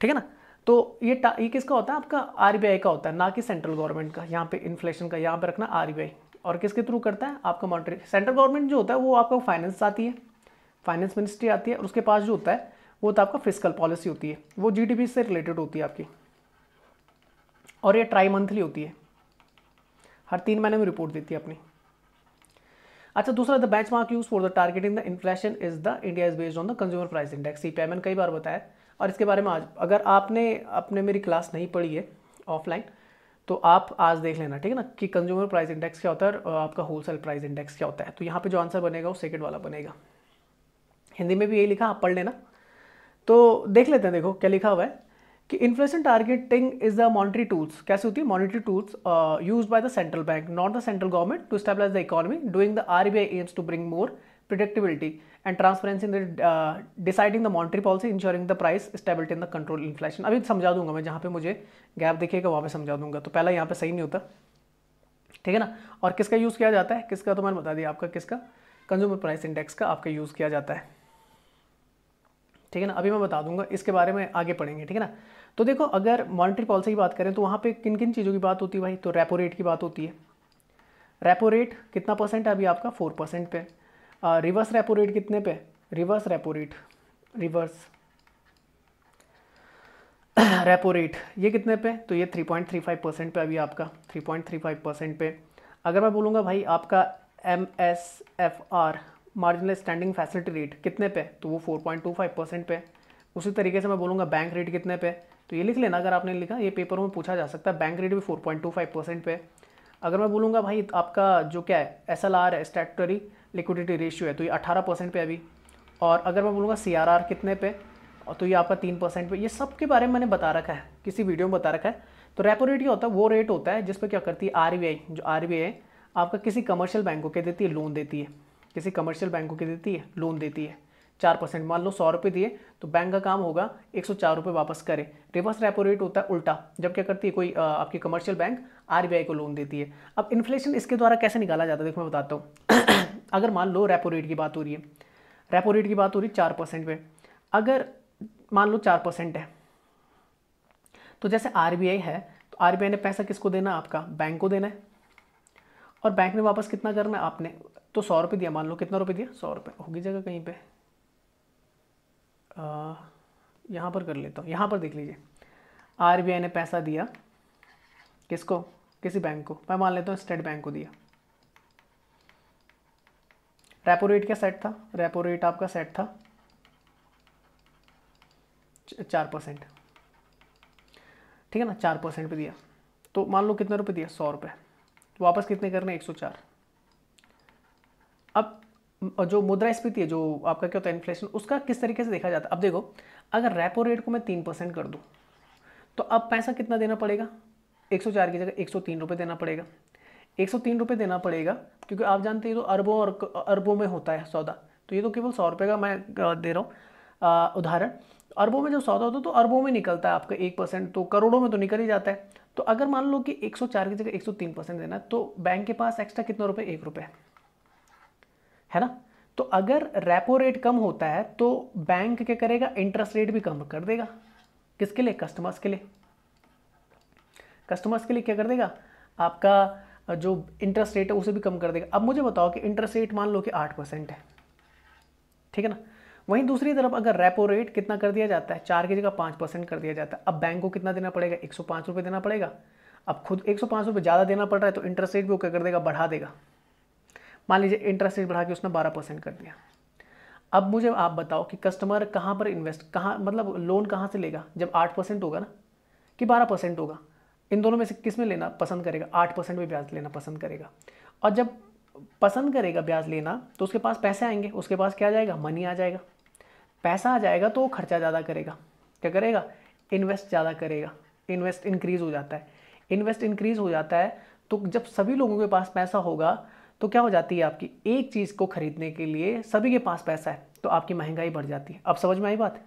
ठीक है ना तो ये ये किसका होता है आपका आर का होता है ना कि सेंट्रल गवर्नमेंट का यहाँ पे इन्फ्लेशन का यहाँ पे रखना आर और किसके थ्रू करता है आपका मॉनिटरी सेंट्रल गवर्नमेंट जो होता है वो आपका फाइनेंस आती है फाइनेंस मिनिस्ट्री आती है और उसके पास जो होता है वो तो आपका फिजिकल पॉलिसी होती है वो जी से रिलेटेड होती है आपकी और ये ट्राई मंथली होती है हर तीन महीने में रिपोर्ट देती है अपनी अच्छा दूसरा the benchmark use for the targeting the inflation is the India is based on the consumer price index C P कई बार बताया और इसके बारे में आज अगर आपने अपने मेरी क्लास नहीं पढ़ी है ऑफलाइन तो आप आज देख लेना ठीक है ना कि कंज्यूमर प्राइस इंडेक्स क्या होता है और आपका होलसेल प्राइस इंडेक्स क्या होता है तो यहाँ पे जो आंसर बनेगा वो सेकंड वाला बनेगा हिंदी में भी यही लिखा आप पढ़ लेना तो देख लेते हैं देखो क्या लिखा हुआ है कि inflation targeting is the monetary tools कैसे होती है monetary tools use by the central bank not the central government to stabilise the economy doing the RBI aims to bring more predictability and transparency in the deciding the monetary policy insuring the price stability in the control inflation अभी समझा दूंगा मैं जहाँ पे मुझे gap दिखेगा वहाँ पे समझा दूंगा तो पहला यहाँ पे सही नहीं होता ठीक है ना और किसका यूज़ किया जाता है किसका तो मैंने बता दिया आपका किसका कंज्यूमर प्राइस इंडेक्स का आपका यूज़ किया जाता है ठीक है ना अभी मैं बता दूंगा इसके बारे में आगे पढ़ेंगे ठीक है ना तो देखो अगर मॉनिटरी पॉलिसी की बात करें तो वहाँ पे किन किन चीज़ों की बात होती है भाई तो रेपो रेट की बात होती है रेपो रेट कितना परसेंट है अभी आपका फोर परसेंट पे रिवर्स रेपो रेट कितने पे reverse repo rate reverse repo rate ये कितने पे तो ये 3.35 परसेंट पे अभी आपका 3.35 परसेंट पे अगर मैं बोलूँगा भाई आपका M S F R marginal standing facility rate कितने पे तो वो 4.25 परसेंट पे उसी तरीके से मैं बोलूँगा बैंक रेट कितने पे तो ये लिख लेना अगर आपने लिखा ये पेपर में पूछा जा सकता है बैंक रेट भी four point two five percent पे अगर मैं बोलूँगा भाई आपका जो क्या है एस एल आर है स्टेटरी लिक्विडिटी रेशियो है तो ये अठारह परसेंट पे अभी और अगर मैं बोलूँगा सी आर आर कितने पे तो ये आपका तीन परसेंट पे ये सब के बारे में मैंने बता रखा है किसी वीडियो में बता रखा है तो रेपो रेट क्या होता है वो रेट होता है जिस पर क्या करती है आर बी आई जो आर बी आई है आपका किसी कमर्शियल बैंकों के देती है लोन देती है किसी कमर्शियल बैंकों के देती है लोन देती है चार परसेंट मान लो सौ रुपये दिए तो बैंक का काम होगा एक सौ चार रुपये वापस करें रिवर्स रेपो रेट होता है उल्टा जब क्या करती है कोई आ, आपकी कमर्शियल बैंक आरबीआई को लोन देती है अब इन्फ्लेशन इसके द्वारा कैसे निकाला जाता है देखो मैं बताता हूँ अगर मान लो रेपो रेट की बात हो रही है रेपो रेट की बात हो रही है चार परसेंट पे अगर मान लो चार परसेंट है तो जैसे आर है तो आर ने पैसा किसको देना है आपका बैंक को देना है और बैंक ने वापस कितना करना है आपने तो सौ रुपये दिया मान लो कितना रुपये दिया सौ रुपये होगी जगह कहीं पर यहाँ पर कर लेता हूँ यहाँ पर देख लीजिए आर ने पैसा दिया किसको किसी बैंक को मैं मान लेता हूँ स्टेट बैंक को दिया रेपो रेट क्या सेट था रेपो रेट आपका सेट था चार परसेंट ठीक है ना चार परसेंट पर दिया तो मान लो कितने रुपए दिया सौ रुपये वापस कितने करने एक सौ चार जो मुद्रास्फीति है जो आपका क्या होता है इन्फ्लेशन उसका किस तरीके से देखा जाता है अब देखो अगर रेपो रेट को मैं तीन परसेंट कर दूँ तो अब पैसा कितना देना पड़ेगा एक सौ चार की जगह एक सौ तीन रुपये देना पड़ेगा एक सौ तीन रुपये देना पड़ेगा क्योंकि आप जानते हैं तो अरबों और अरबों में होता है सौदा तो ये तो केवल सौ रुपये का मैं दे रहा हूँ उदाहरण अरबों में जब सौदा होता है तो अरबों में निकलता है आपका एक परसेंट तो करोड़ों में तो निकल ही जाता है तो अगर मान लो कि चार की जगह तीन परसेंट देना है तो बैंक के पास एक्स्ट्रा कितना रुपये एक रुपये है ना तो अगर रेपो रेट कम होता है तो बैंक क्या करेगा इंटरेस्ट रेट भी कम कर देगा किसके लिए कस्टमर्स के लिए कस्टमर्स के लिए क्या कर देगा आपका जो इंटरेस्ट रेट है उसे भी कम कर देगा अब मुझे बताओ कि इंटरेस्ट रेट मान लो कि आठ परसेंट है ठीक है ना वहीं दूसरी तरफ अगर रेपो रेट कितना कर दिया जाता है चार की जगह पाँच परसेंट कर दिया जाता है अब बैंक को कितना देना पड़ेगा एक सौ पाँच रुपये देना पड़ेगा अब खुद एक सौ पाँच रुपये ज़्यादा देना पड़ रहा है तो इंटरेस्ट रेट भी वो क्या कर देगा बढ़ा देगा मान लीजिए इंटरेस्ट रेट बढ़ा के उसने बारह परसेंट कर दिया अब मुझे आप बताओ कि कस्टमर कहाँ पर इन्वेस्ट कहाँ मतलब लोन कहाँ से लेगा जब आठ परसेंट होगा ना कि बारह परसेंट होगा इन दोनों में से किस में लेना पसंद करेगा आठ परसेंट में ब्याज लेना पसंद करेगा और जब पसंद करेगा ब्याज लेना तो उसके पास पैसे आएंगे उसके पास क्या जाएगा मनी आ जाएगा पैसा आ जाएगा तो वो खर्चा ज़्यादा करेगा क्या करेगा इन्वेस्ट ज़्यादा करेगा इन्वेस्ट इंक्रीज़ हो जाता है इन्वेस्ट इंक्रीज़ हो जाता है तो जब सभी लोगों के पास पैसा होगा तो क्या हो जाती है आपकी एक चीज़ को खरीदने के लिए सभी के पास पैसा है तो आपकी महंगाई बढ़ जाती है अब समझ में आई बात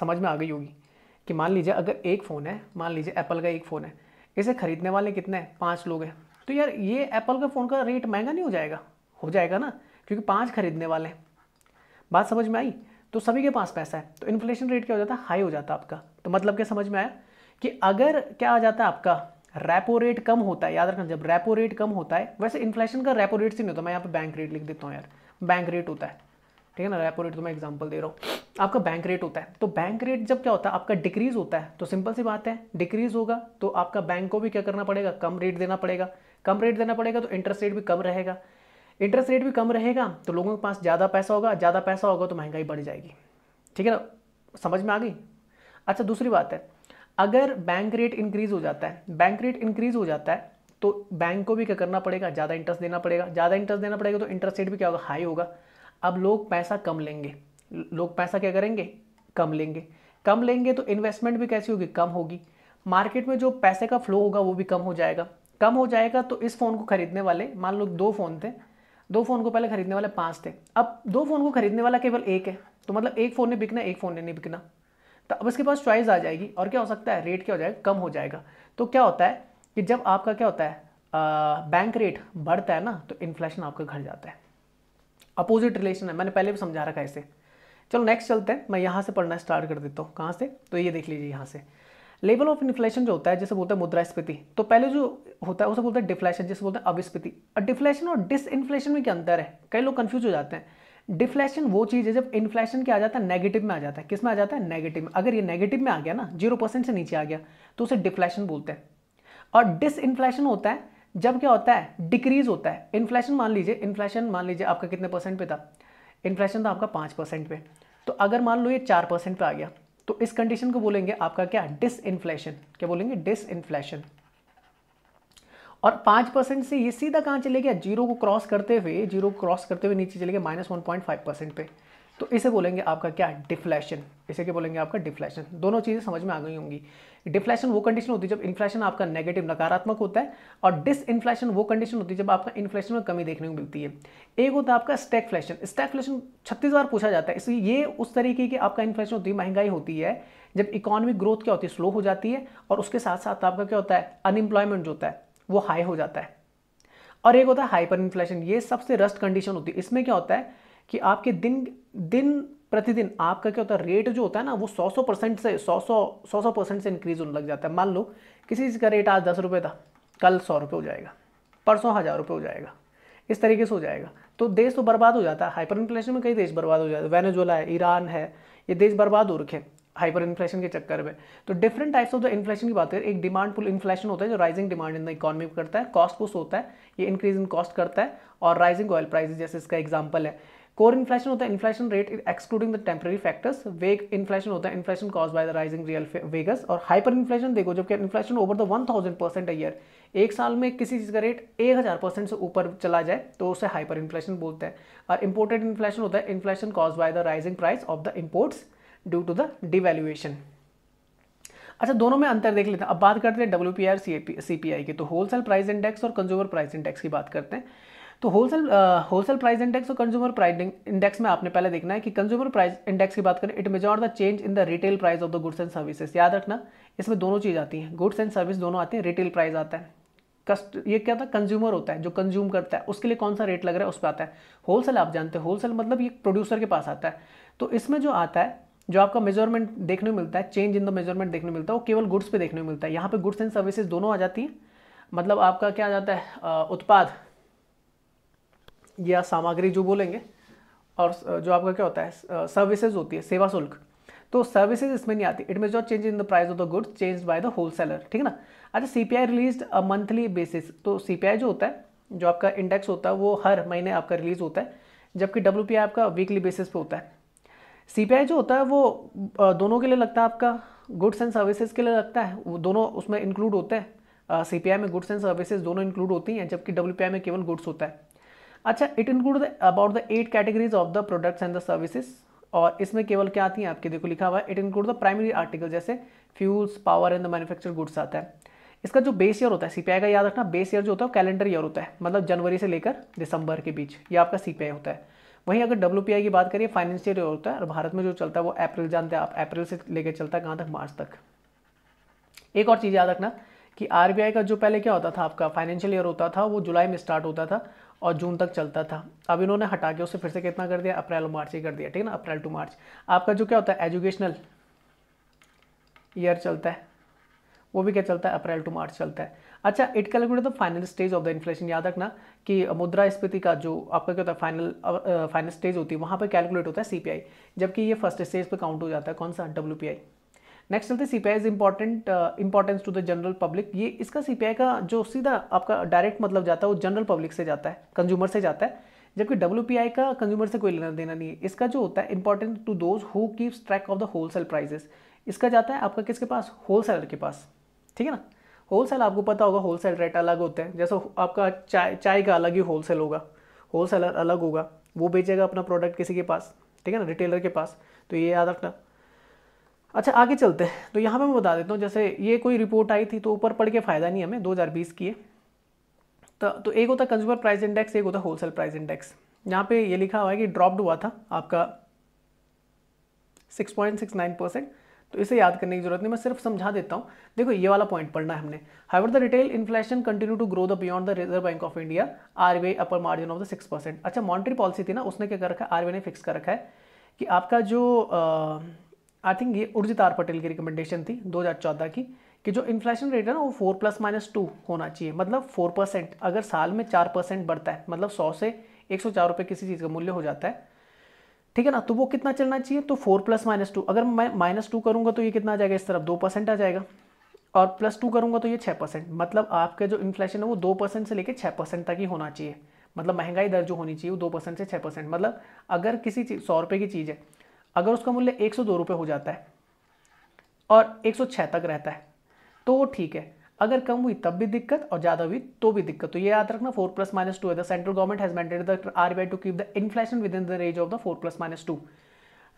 समझ में आ गई होगी कि मान लीजिए अगर एक फ़ोन है मान लीजिए एप्पल का एक फ़ोन है इसे खरीदने वाले कितने हैं पाँच लोग हैं तो यार ये एप्पल का फ़ोन का रेट महंगा नहीं हो जाएगा हो जाएगा ना क्योंकि पाँच खरीदने वाले हैं बात समझ में आई तो सभी के पास पैसा है तो इन्फ्लेशन रेट क्या हो जाता है हाई हो जाता है आपका तो मतलब क्या समझ में आया कि अगर क्या आ जाता है आपका रेपो रेट कम होता है याद रखना जब रेपो रेट कम होता है वैसे इन्फ्लेशन का रेपो रेट से नहीं होता मैं यहाँ पे बैंक रेट लिख देता हूँ यार बैंक रेट होता है ठीक है ना रेपो रेट तो मैं एग्जाम्पल दे रहा हूँ आपका बैंक रेट होता है तो बैंक रेट जब क्या होता है आपका डिक्रीज होता है तो सिंपल सी बात है डिक्रीज होगा तो आपका बैंक को भी क्या करना पड़ेगा कम रेट देना पड़ेगा कम रेट देना पड़ेगा तो इंटरेस्ट रेट भी कम रहेगा इंटरेस्ट रेट भी कम रहेगा तो लोगों के पास ज़्यादा पैसा होगा ज़्यादा पैसा होगा तो महंगाई बढ़ जाएगी ठीक है ना समझ में आ गई अच्छा दूसरी बात है अगर बैंक रेट इंक्रीज हो जाता है बैंक रेट इंक्रीज हो जाता है तो बैंक को भी क्या करना पड़ेगा ज़्यादा इंटरेस्ट देना पड़ेगा ज़्यादा इंटरेस्ट देना पड़ेगा तो इंटरेस्ट रेट भी क्या होगा हाई होगा अब लोग पैसा कम लेंगे लोग पैसा क्या करेंगे कम लेंगे कम लेंगे तो इन्वेस्टमेंट भी कैसी होगी कम होगी मार्केट में जो पैसे का फ्लो होगा वो भी कम हो जाएगा कम हो जाएगा तो इस फ़ोन को खरीदने वाले मान लो दो फ़ोन थे दो फ़ोन को पहले खरीदने वाले पाँच थे अब दो फ़ोन को खरीदने वाला केवल एक है तो मतलब एक फ़ोन ने बिकना एक फ़ोन ने नहीं बिकना तो अब इसके पास चॉइस आ जाएगी और क्या हो सकता है रेट क्या हो जाएगा कम हो जाएगा तो क्या होता है कि जब आपका क्या होता है बैंक रेट बढ़ता है ना तो इन्फ्लेशन आपका घट जाता है अपोजिट रिलेशन है मैंने पहले भी समझा रखा है इसे चलो नेक्स्ट चलते हैं मैं यहाँ से पढ़ना स्टार्ट कर देता हूँ कहाँ से तो ये देख लीजिए यहाँ से लेवल ऑफ इन्फ्लेशन जो होता है जैसे बोलते हैं मुद्रास्फीति तो पहले जो होता है उसे बोलते हैं डिफ्लेशन जैसे बोलते हैं अविस्फीति और डिफ्लेशन और डिस इन्फ्लेशन में क्या अंतर है कई लोग कन्फ्यूज हो जाते हैं डिफ्लेशन वो चीज़ है जब इन्फ्लेशन क्या आ जाता है नेगेटिव में आ जाता है किस में आ जाता है नेगेटिव में अगर ये नेगेटिव में आ गया ना जीरो परसेंट से नीचे आ गया तो उसे डिफ्लेशन बोलते हैं और डिस इन्फ्लेशन होता है जब क्या होता है डिक्रीज होता है इन्फ्लेशन मान लीजिए इन्फ्लेशन मान लीजिए आपका कितने परसेंट पे था इन्फ्लेशन था आपका पाँच परसेंट पे तो अगर मान लो ये चार परसेंट पे आ गया तो इस कंडीशन को बोलेंगे आपका क्या डिस इन्फ्लेशन क्या बोलेंगे डिस इन्फ्लेशन और पाँच परसेंट से ये सीधा कहाँ चले गया जीरो को क्रॉस करते हुए जीरो को क्रॉस करते हुए नीचे चले गए minus one point five percent पे तो इसे बोलेंगे आपका क्या डिफ्लेशन इसे क्या बोलेंगे आपका डिफ्लेशन दोनों चीज़ें समझ में आ गई होंगी डिफ्लेशन वो कंडीशन होती है जब इन्फ्लेशन आपका नेगेटिव नकारात्मक होता है और डिस इन्फ्लेशन वो कंडीशन होती है जब आपका इन्फ्लेशन में कमी देखने को मिलती है एक होता है आपका स्टैगफ्लेशन फ्लेशन छत्तीस बार पूछा जाता है इसलिए ये उस तरीके की आपका इन्फ्लेशन होती है महंगाई होती है जब इकोनॉमिक ग्रोथ क्या होती है स्लो हो जाती है और उसके साथ साथ आपका क्या होता है अनएम्प्लॉयमेंट जो होता है वो हाई हो जाता है और एक होता है हाइपर इन्फ्लेशन ये सबसे रस्ट कंडीशन होती है इसमें क्या होता है कि आपके दिन दिन प्रतिदिन आपका क्या होता है रेट जो होता है ना वो सौ सौ परसेंट से सौ सौ सौ सौ परसेंट से इंक्रीज होने लग जाता है मान लो किसी चीज़ का रेट आज दस रुपये था कल सौ रुपये हो जाएगा परसों हज़ार रुपये हो जाएगा इस तरीके से हो जाएगा तो देश तो बर्बाद हो जाता है हाइपर इन्फ्लेशन में कई देश बर्बाद हो जाते हैं वेनेजुएला है ईरान है ये देश बर्बाद हो रखे हैं हाइपर इन्फ्लेशन के चक्कर में तो डिफरेंट टाइप्स ऑफ जो इन्फ्लेशन की बात करें एक डिमांड पुल इन्फ्लेशन होता है जो rising demand in the economy करता है कॉस्ट पुश होता है ये इंक्रीज इन कॉस्ट करता है और राइजिंग ऑयल प्राइस जैसे इसका एग्जाम्पल है कोर इन्फ्लेशन होता है inflation rate excluding the temporary factors wage inflation होता है inflation caused by the rising real wages और हाइपर इन्फ्लेशन देखो जबकि inflation over the one thousand percent year एक साल में किसी चीज़ का रेट एक हज़ार परसेंट से ऊपर चला जाए तो उसे हाइपर इन्फ्लेशन बोलते हैं और इंपोर्टेड इन्फ्लेशन होता है inflation caused by the rising price of the imports due to the devaluation अच्छा दोनों में अंतर देख लेते हैं अब बात करते हैं W P R C P I की तो होलसेल प्राइस इंडेक्स और कंज्यूमर प्राइस इंडेक्स की बात करते हैं तो होलसेल होलसेल प्राइस इंडेक्स और कंज्यूमर प्राइस इंडेक्स में आपने पहले देखना है कि कंज्यूमर प्राइस इंडेक्स की बात करें it measure the change in the retail price of the goods and services याद रखना इसमें दोनों चीज़ आती हैं गुड्स एंड सर्विस दोनों आती हैं रिटेल प्राइस आता है कस्ट ये क्या था कंज्यूमर होता है जो कंज्यूम करता है उसके लिए कौन सा रेट लग रहा है उस पर आता है होलसेल आप जानते हैं होलसेल मतलब ये प्रोड्यूसर के पास आता है तो इसमें जो आता है जो आपका मेजरमेंट देखने में मिलता है चेंज इन द मेजरमेंट देखने को मिलता है वो केवल गुड्स पे देखने को मिलता है यहाँ पे गुड्स एंड सर्विसेज दोनों आ जाती है मतलब आपका क्या आ जाता है उत्पाद या सामग्री जो बोलेंगे और जो आपका क्या होता है सर्विसेज होती है सेवा शुल्क तो सर्विसेज इसमें नहीं आती it means not change in the price of the goods change by the wholesaler ठीक है ना अच्छा C P I release monthly basis तो सी पी आई जो होता है जो आपका इंडेक्स होता है वो हर महीने आपका रिलीज होता है जबकि डब्ल्यू पी आई आपका वीकली बेसिस पे होता है सी जो होता है वो दोनों के लिए लगता है आपका गुड्स एंड सर्विसेज के लिए लगता है वो दोनों उसमें इंक्लूड होते हैं सी में गुड्स एंड सर्विसेज दोनों इंक्लूड होती हैं जबकि डब्ल्यू में केवल गुड्स होता है अच्छा it include about the eight categories of the products and the services और इसमें केवल क्या आती हैं आपके देखो लिखा हुआ है it include the primary article जैसे fuels power and the manufacture goods आता है इसका जो बेस ईयर होता है सीपीआई का याद रखना बेस ईयर जो होता है कैलेंडर ईयर होता है मतलब जनवरी से लेकर दिसंबर के बीच ये आपका सीपीआई होता है वहीं अगर डब्ल्यू की बात करिए फाइनेंशियल ईयर होता है और भारत में जो चलता है वो अप्रैल जानते हैं आप अप्रैल से लेकर चलता है कहाँ तक मार्च तक एक और चीज़ याद रखना कि आर का जो पहले क्या होता था आपका फाइनेंशियल ईयर होता था वो जुलाई में स्टार्ट होता था और जून तक चलता था अब इन्होंने हटा के उसे फिर से कितना कर दिया अप्रैल मार्च ही कर दिया ठीक है ना अप्रैल टू मार्च आपका जो क्या होता है एजुकेशनल ईयर चलता है वो भी क्या चलता है अप्रैल टू मार्च चलता है अच्छा it calculate the final stage of the inflation याद रखना कि मुद्रा मुद्रास्फीति का जो आपका क्या होता है फाइनल फाइनल स्टेज होती है वहाँ पर कैलकुलेट होता है सीपीआई जबकि ये फर्स्ट स्टेज पर काउंट हो जाता है कौन सा डब्ल्यू पी आई नेक्स्ट चलते C P I is important importance to the general public ये इसका सी पी आई का जो सीधा आपका डायरेक्ट मतलब जाता है वो जनरल पब्लिक से जाता है कंज्यूमर से जाता है जबकि डब्ल्यू पी आई का कंज्यूमर से कोई लेना देना नहीं है इसका जो होता है important to those who keeps track of the wholesale prices इसका जाता है आपका किसके पास होल सेलर के पास ठीक है ना होलसेल आपको पता होगा होलसेल रेट अलग होते हैं जैसे आपका चाय चाय का अलग ही होलसेल होगा होलसेलर अलग होगा वो बेचेगा अपना प्रोडक्ट किसी के पास ठीक है ना रिटेलर के पास तो ये याद रखना अच्छा आगे चलते हैं तो यहाँ पे मैं बता देता हूँ जैसे ये कोई रिपोर्ट आई थी तो ऊपर पढ़ के फ़ायदा नहीं हमें 2020 की है तो, तो एक होता कंज्यूमर प्राइस इंडेक्स एक होता होलसेल प्राइस इंडेक्स यहाँ पे ये लिखा हुआ है कि ड्रॉप्ड हुआ था आपका 6.69 परसेंट तो इसे याद करने की जरूरत नहीं मैं सिर्फ समझा देता हूँ देखो ये वाला पॉइंट पढ़ना है हमने however the retail inflation continue to grow the beyond the Reserve Bank of India RBI upper margin of the six percent अच्छा मॉनिटरी पॉलिसी थी ना उसने क्या कर रखा है आरबीआई ने फिक्स कर रखा है कि आपका जो आई थिंक ये उर्जित आर पटेल की रिकमेंडेशन थी 2014 की कि जो इन्फ्लेशन रेट है ना वो फोर प्लस माइनस टू होना चाहिए मतलब फोर परसेंट अगर साल में चार परसेंट बढ़ता है मतलब सौ से एक सौ चार रुपये किसी चीज़ का मूल्य हो जाता है ठीक है ना तो वो कितना चलना चाहिए तो फोर प्लस माइनस टू अगर मैं माइनस टू करूंगा तो ये कितना आ जाएगा इस तरफ दो परसेंट आ जाएगा और प्लस टू करूंगा तो ये छः परसेंट मतलब आपके जो इन्फ्लेशन है वो दो परसेंट से लेकर छः परसेंट तक ही होना चाहिए मतलब महंगाई दर जो होनी चाहिए वो दो परसेंट से छः परसेंट मतलब अगर किसी चीज़ सौ रुपये की चीज़ है अगर उसका मूल्य एक सौ दो रुपये हो जाता है और एक सौ छः तक रहता है तो वो ठीक है अगर कम हुई तब भी दिक्कत और ज्यादा हुई तो भी दिक्कत तो ये याद रखना फोर प्लस माइनस टू है central government has mandated the RBI to keep the inflation within the range of the four plus minus two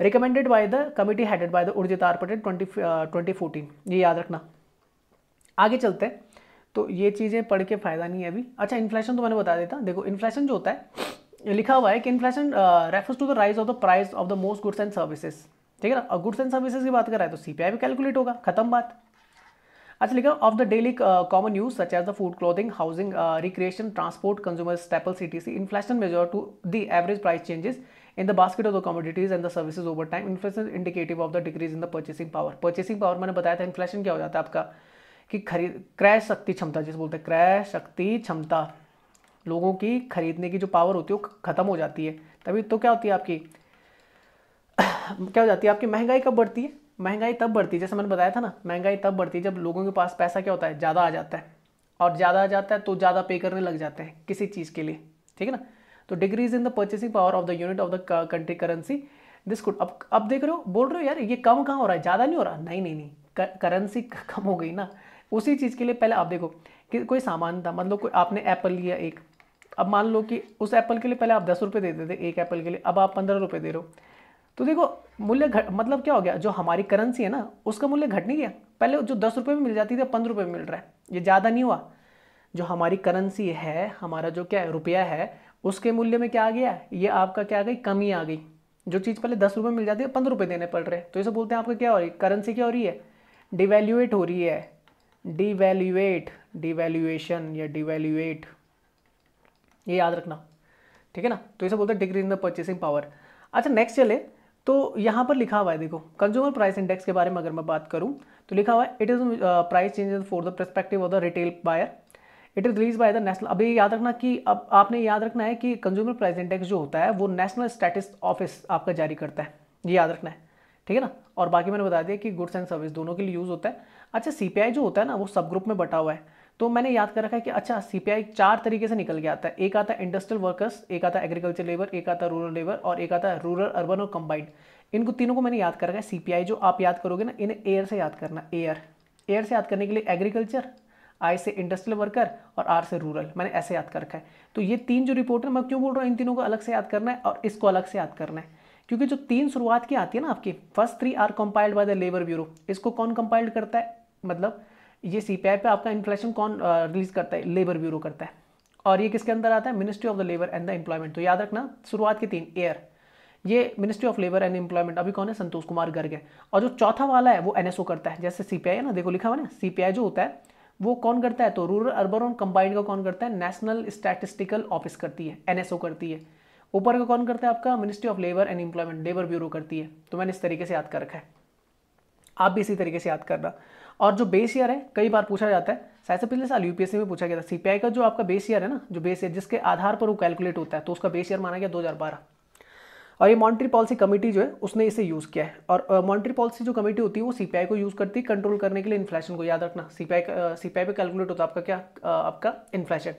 recommended by the committee headed by the Urjit R Patel twenty fourteen ये याद रखना आगे चलते हैं तो ये चीज़ें पढ़ के फायदा नहीं है अभी अच्छा इन्फ्लेशन तो मैंने बता देता देखो इन्फ्लेशन जो होता है लिखा हुआ है कि inflation refers to the rise of the price of the most goods and services ठीक है ना गुड्स एंड सर्विसेज की बात कर रहा है तो सीपीआई भी कैलकुलेट होगा खत्म बात अच्छा लिखा of the daily common use such as the food clothing housing recreation transport consumer staple CTC inflation measure to the average price changes in the basket of the commodities and the services over time inflation indicative of the decrease in the purchasing power purchasing power मैंने बताया था inflation क्या हो जाता है आपका कि खरीद क्रय शक्ति क्षमता जिसे बोलते हैं क्रय शक्ति क्षमता लोगों की खरीदने की जो पावर होती है वो खत्म हो जाती है तभी तो क्या होती है आपकी क्या हो जाती है आपकी महंगाई कब बढ़ती है महंगाई तब बढ़ती है जैसे मैंने बताया था ना महंगाई तब बढ़ती है जब लोगों के पास पैसा क्या होता है ज़्यादा आ जाता है और ज़्यादा आ जाता है तो ज़्यादा पे करने लग जाते हैं किसी चीज़ के लिए ठीक है ना तो decrease in the purchasing power of the unit of the country currency this could अब अब देख रहे हो बोल रहे हो यार ये कम कहाँ हो रहा है ज़्यादा नहीं हो रहा नहीं नहीं नहीं करेंसी कम हो गई ना उसी चीज़ के लिए पहले आप देखो कि कोई सामान था मतलब कोई आपने एप्पल लिया एक अब मान लो कि उस एप्पल के लिए पहले आप दस रुपये देते थे एक एप्पल के लिए अब आप पंद्रह रुपये दे रहे हो तो देखो मूल्य घट मतलब क्या हो गया जो हमारी करेंसी है ना उसका मूल्य घट नहीं गया पहले जो दस रुपये में मिल जाती थी पंद्रह रुपये में मिल रहा है ये ज़्यादा नहीं हुआ जो हमारी करेंसी है हमारा जो क्या है रुपया है उसके मूल्य में क्या आ गया ये आपका क्या आ गई कमी आ गई जो चीज़ पहले दस रुपये मिल जाती है पंद्रह रुपये देने पड़ रहे हैं तो इसे बोलते हैं आपका क्या हो रही है करेंसी क्या हो रही है डिवेल्यूएट हो रही है डिवेल्यूएट डिवेल्यूएशन या डिवेल्यूएट ये याद रखना ठीक है ना तो इसे बोलते हैं degree in the purchasing power अच्छा नेक्स्ट चले तो यहाँ पर लिखा हुआ है देखो कंज्यूमर प्राइस इंडेक्स के बारे में अगर मैं बात करूँ तो लिखा हुआ है it is price changes for the perspective of the retail buyer it is release by the national अभी याद रखना कि अब आपने याद रखना है कि कंज्यूमर प्राइस इंडेक्स जो होता है वो नेशनल स्टेटिस ऑफिस आपका जारी करता है ये याद रखना है ठीक है ना और बाकी मैंने बता दिया कि गुड्स एंड सर्विस दोनों के लिए यूज़ होता है अच्छा सी जो होता है ना वो सब ग्रुप में बटा हुआ है तो मैंने याद कर रखा है कि अच्छा सीपीआई चार तरीके से निकल गया था एक आता इंडस्ट्रियल वर्कर्स एक आता एग्रीकल्चर लेबर एक आता रूरल लेबर और एक आता रूरल अर्बन और कंबाइंड इनको तीनों को मैंने याद कर रखा है सीपीआई जो आप याद करोगे ना इन्हें एयर से याद करना एयर एयर से याद करने के लिए एग्रीकल्चर आई से इंडस्ट्रियल वर्कर और आर से रूरल मैंने ऐसे याद कर रखा है तो ये तीन जो रिपोर्ट है मैं क्यों बोल रहा हूँ इन तीनों को अलग से याद करना है और इसको अलग से याद करना है क्योंकि जो तीन शुरुआत की आती है ना आपकी first three are compiled by the labour bureau इसको कौन कंपाइल्ड करता है मतलब ये सी पे आपका इन्फ्लेशन कौन रिलीज़ करता है लेबर ब्यूरो करता है और ये किसके अंदर आता है ministry of the labour and the employment तो याद रखना शुरुआत के तीन एयर ये ministry of labour and employment अभी कौन है संतोष कुमार गर्ग है और जो चौथा वाला है वो एन करता है जैसे सी है ना देखो लिखा हुआ ना सीपीआई जो होता है वो कौन करता है तो रूरल अर्बन और कंबाइंड का कौन करता है नेशनल स्टैटिस्टिकल ऑफिस करती है एनएसओ करती है ऊपर का कौन करता है आपका ministry of labour and employment labour bureau करती है तो मैंने इस तरीके से याद कर रखा है आप भी इसी तरीके से याद करना और जो बेस ईयर है कई बार पूछा जाता है शायद से पिछले साल यूपीएससी में पूछा गया था सीपीआई का जो आपका बेस ईयर है ना जो बेस ईयर जिसके आधार पर वो कैलकुलेट होता है तो उसका बेस ईयर माना गया दो और ये मॉनिटरी पॉलिसी कमेटी जो है उसने इसे यूज़ किया है और मॉनिटरी पॉलिसी जो कमेटी होती है वो सीपीआई को यूज़ करती है कंट्रोल करने के लिए इन्फ्लेशन को याद रखना सीपीआई सीपीआई पे कैलकुलेट होता है आपका क्या आपका इन्फ्लेशन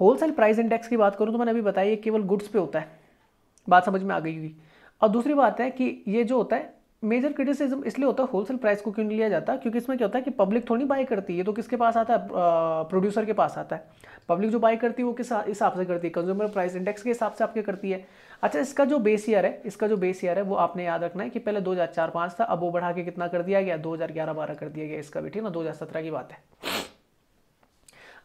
होलसेल प्राइस इंडेक्स की बात करूँ तो मैंने अभी बताया केवल गुड्स पे होता है बात समझ में आ गई हुई और दूसरी बात है कि ये जो होता है मेजर क्रिटिसिज्म इसलिए होता है होलसेल प्राइस को क्यों नहीं लिया जाता क्योंकि इसमें क्या होता है कि पब्लिक थोड़ी बाय करती है तो किसके पास आता है प्रोड्यूसर के पास आता है पब्लिक जो बाय करती है वो किस हिसाब से करती है कंज्यूमर प्राइस इंडेक्स के हिसाब से आपके करती है अच्छा इसका जो बेस ईयर है इसका जो बेस ईयर है वो आपने याद रखना है कि पहले दो हज़ार था अब वो बढ़ा के कितना कर दिया गया दो हज़ार कर दिया गया इसका भी ठीक है ना दो की बात है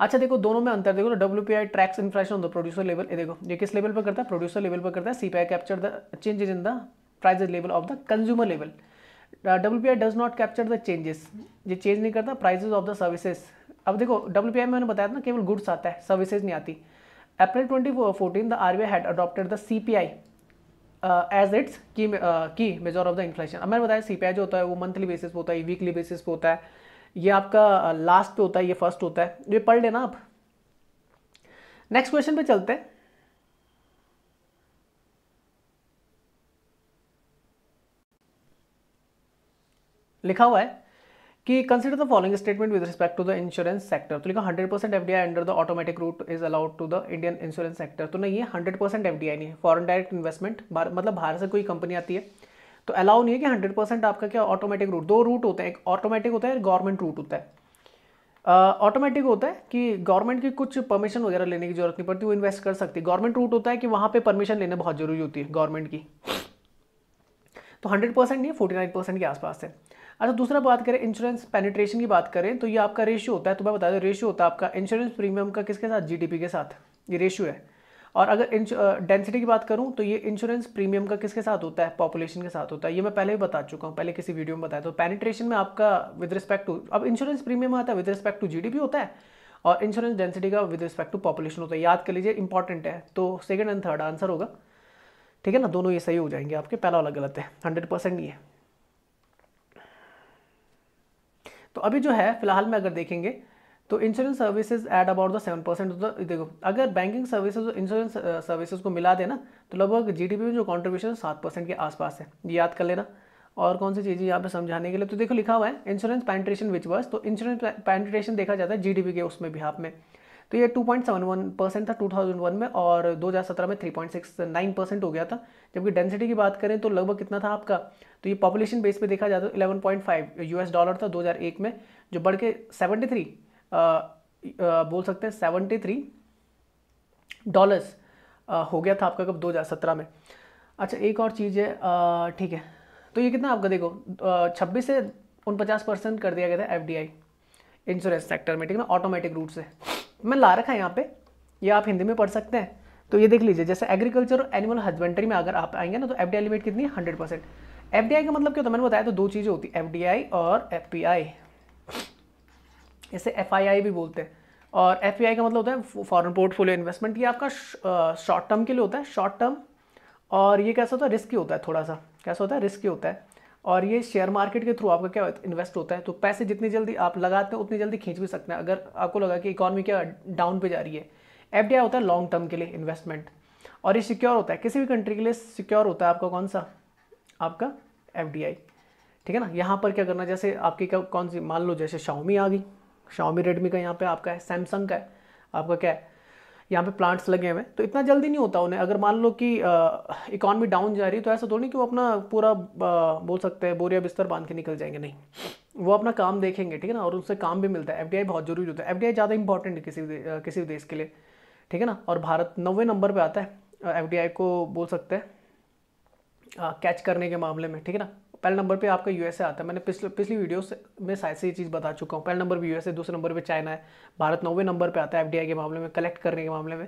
अच्छा देखो दोनों में अंतर देखो W P I tracks inflation on the producer level ये देखो ये किस लेवल पर करता है प्रोड्यूसर लेवल पर करता है C P I capture the changes in the prices level of the consumer level W P I does not capture the changes ये चेंज नहीं करता प्राइजेज ऑफ द सर्विसेज अब देखो डब्ल्यू पी आई में मैंने बताया था केवल गुड्स आता है सर्विसेज नहीं आती April twenty fourteen the R B I had adopted the C P I as its key key measure of the inflation अब मैंने बताया सी पी आई जो होता है वो मंथली बेसिस पर होता है वीकली बेसिस पर होता है ये आपका लास्ट uh, पे होता है ये फर्स्ट होता है ये पढ़ लेना आप नेक्स्ट क्वेश्चन पे चलते हैं लिखा हुआ है कि consider the following statement with respect to the insurance sector तो लिखा hundred percent F under the automatic route is allowed to the Indian insurance sector तो नहीं है हंड्रेड परसेंट एफ नहीं है फॉरन डायरेक्ट इन्वेस्टमेंट मतलब बाहर से कोई कंपनी आती है तो अलाउ नहीं है कि हंड्रेड परसेंट आपका क्या ऑटोमेटिक रूट दो रूट होते हैं एक ऑटोमेटिक होता है गवर्नमेंट रूट होता है ऑटोमेटिक uh, होता है कि गवर्नमेंट की कुछ परमिशन वगैरह लेने की जरूरत नहीं पड़ती वो इन्वेस्ट कर सकती है गवर्नमेंट रूट होता है कि वहाँ पे परमिशन लेना बहुत जरूरी होती है गवर्नमेंट की तो हंड्रेड परसेंट नहीं फोर्टी नाइन परसेंट के आसपास है अच्छा दूसरा बात करें इंश्योरेंस पेनिट्रेशन की बात करें तो ये आपका रेशियो होता है तो मैं बता दूँ रेशियो होता है आपका इंश्योरेंस प्रीमियम का किसके साथ जीडीपी के साथ ये रेशियो है और अगर डेंसिटी की बात करूँ तो ये इंश्योरेंस प्रीमियम का किसके साथ होता है पॉपुलेशन के साथ होता है ये मैं पहले भी बता चुका हूँ पहले किसी वीडियो में बताया तो पेनिट्रेशन में आपका विद रिस्पेक्ट टू अब इंश्योरेंस प्रीमियम आता है विद रिस्पेक्ट टू जीडीपी होता है और इंश्योरेंस डेंसिटी का विद रिस्पेक्ट टू पॉपुलेशन होता है याद कर लीजिए इंपॉर्टेंट है तो सेकेंड एंड थर्ड आंसर होगा ठीक है ना दोनों ये सही हो जाएंगे आपके पहला वाला गलत है हंड्रेड परसेंट नहीं है तो अभी जो है फिलहाल में अगर देखेंगे तो insurance services at about the seven percent तो देखो अगर बैंकिंग सर्विसेज और इंश्योरेंस सर्विसेज को मिला देना तो लगभग जीडीपी में जो कॉन्ट्रीब्यूशन है सात परसेंट के आसपास है ये याद कर लेना और कौन सी चीज़ें यहाँ पे समझाने के लिए तो देखो लिखा हुआ है इंश्योरेंस पेंट्रेशन विच वर्स तो इंश्योरेंस पेंट्रेशन देखा जाता है जी के उसमें भी आप में तो ये 2.71 परसेंट था 2001 में और 2017 में 3.69 परसेंट हो गया था जबकि डेंसिटी की बात करें तो लगभग कितना था आपका तो ये पॉपुलेशन बेस पे देखा जाए तो 11.5 यूएस डॉलर था 2001 में जो बढ़ के 73 आ, आ, बोल सकते हैं 73 डॉलर्स हो गया था आपका कब 2017 में अच्छा एक और चीज़ है ठीक है तो ये कितना आपका देखो छब्बीस से उनपचास परसेंट कर दिया गया था एफ इंश्योरेंस सेक्टर में ठीक है ना ऑटोमेटिक रूट से मैं ला रखा है यहाँ पे ये आप हिंदी में पढ़ सकते हैं तो ये देख लीजिए जैसे एग्रीकल्चर और एनिमल हस्बेंड्री में अगर आप आएंगे ना तो एफ लिमिट कितनी है हंड्रेड परसेंट एफ का मतलब क्या होता है मैंने बताया तो दो चीज़ें होती है एफ और एफ इसे एफ भी बोलते हैं और एफ का मतलब होता है फॉरेन पोर्टफोलियो इन्वेस्टमेंट ये आपका शॉर्ट टर्म के लिए होता है शॉर्ट टर्म और ये कैसा होता है रिस्की होता है थोड़ा सा कैसा होता है रिस्की होता है और ये शेयर मार्केट के थ्रू आपका क्या इन्वेस्ट होता है तो पैसे जितनी जल्दी आप लगाते हैं उतनी जल्दी खींच भी सकते हैं अगर आपको लगा कि इकॉनमी क्या डाउन पे जा रही है एफ होता है लॉन्ग टर्म के लिए इन्वेस्टमेंट और ये सिक्योर होता है किसी भी कंट्री के लिए सिक्योर होता है आपका कौन सा आपका एफ ठीक है ना यहाँ पर क्या करना जैसे आपकी क्या कौन सी मान लो जैसे शाओमी आ गई शाओमी रेडमी का यहाँ पे आपका है सैमसंग का है आपका क्या है यहाँ पे प्लांट्स लगे हुए हैं तो इतना जल्दी नहीं होता उन्हें अगर मान लो कि इकॉनमी डाउन जा रही है तो ऐसा तो नहीं कि वो अपना पूरा बोल सकते हैं बोरिया बिस्तर बांध के निकल जाएंगे नहीं वो अपना काम देखेंगे ठीक है ना और उनसे काम भी मिलता है एफ बहुत ज़रूरी होता है एफ ज़्यादा इंपॉर्टेंट है किसी भी किसी भी देश के लिए ठीक है ना और भारत नवे नंबर पर आता है एफ को बोल सकते हैं कैच करने के मामले में ठीक है ना पहले नंबर पे आपका यूएसए आता है मैंने पिछले पिछली वीडियो में शायद से ये चीज़ बता चुका हूँ पहले नंबर पर यूएसए दूसरे नंबर पे चाइना है भारत नौवे नंबर पे आता है एफडीआई के मामले में कलेक्ट करने के मामले में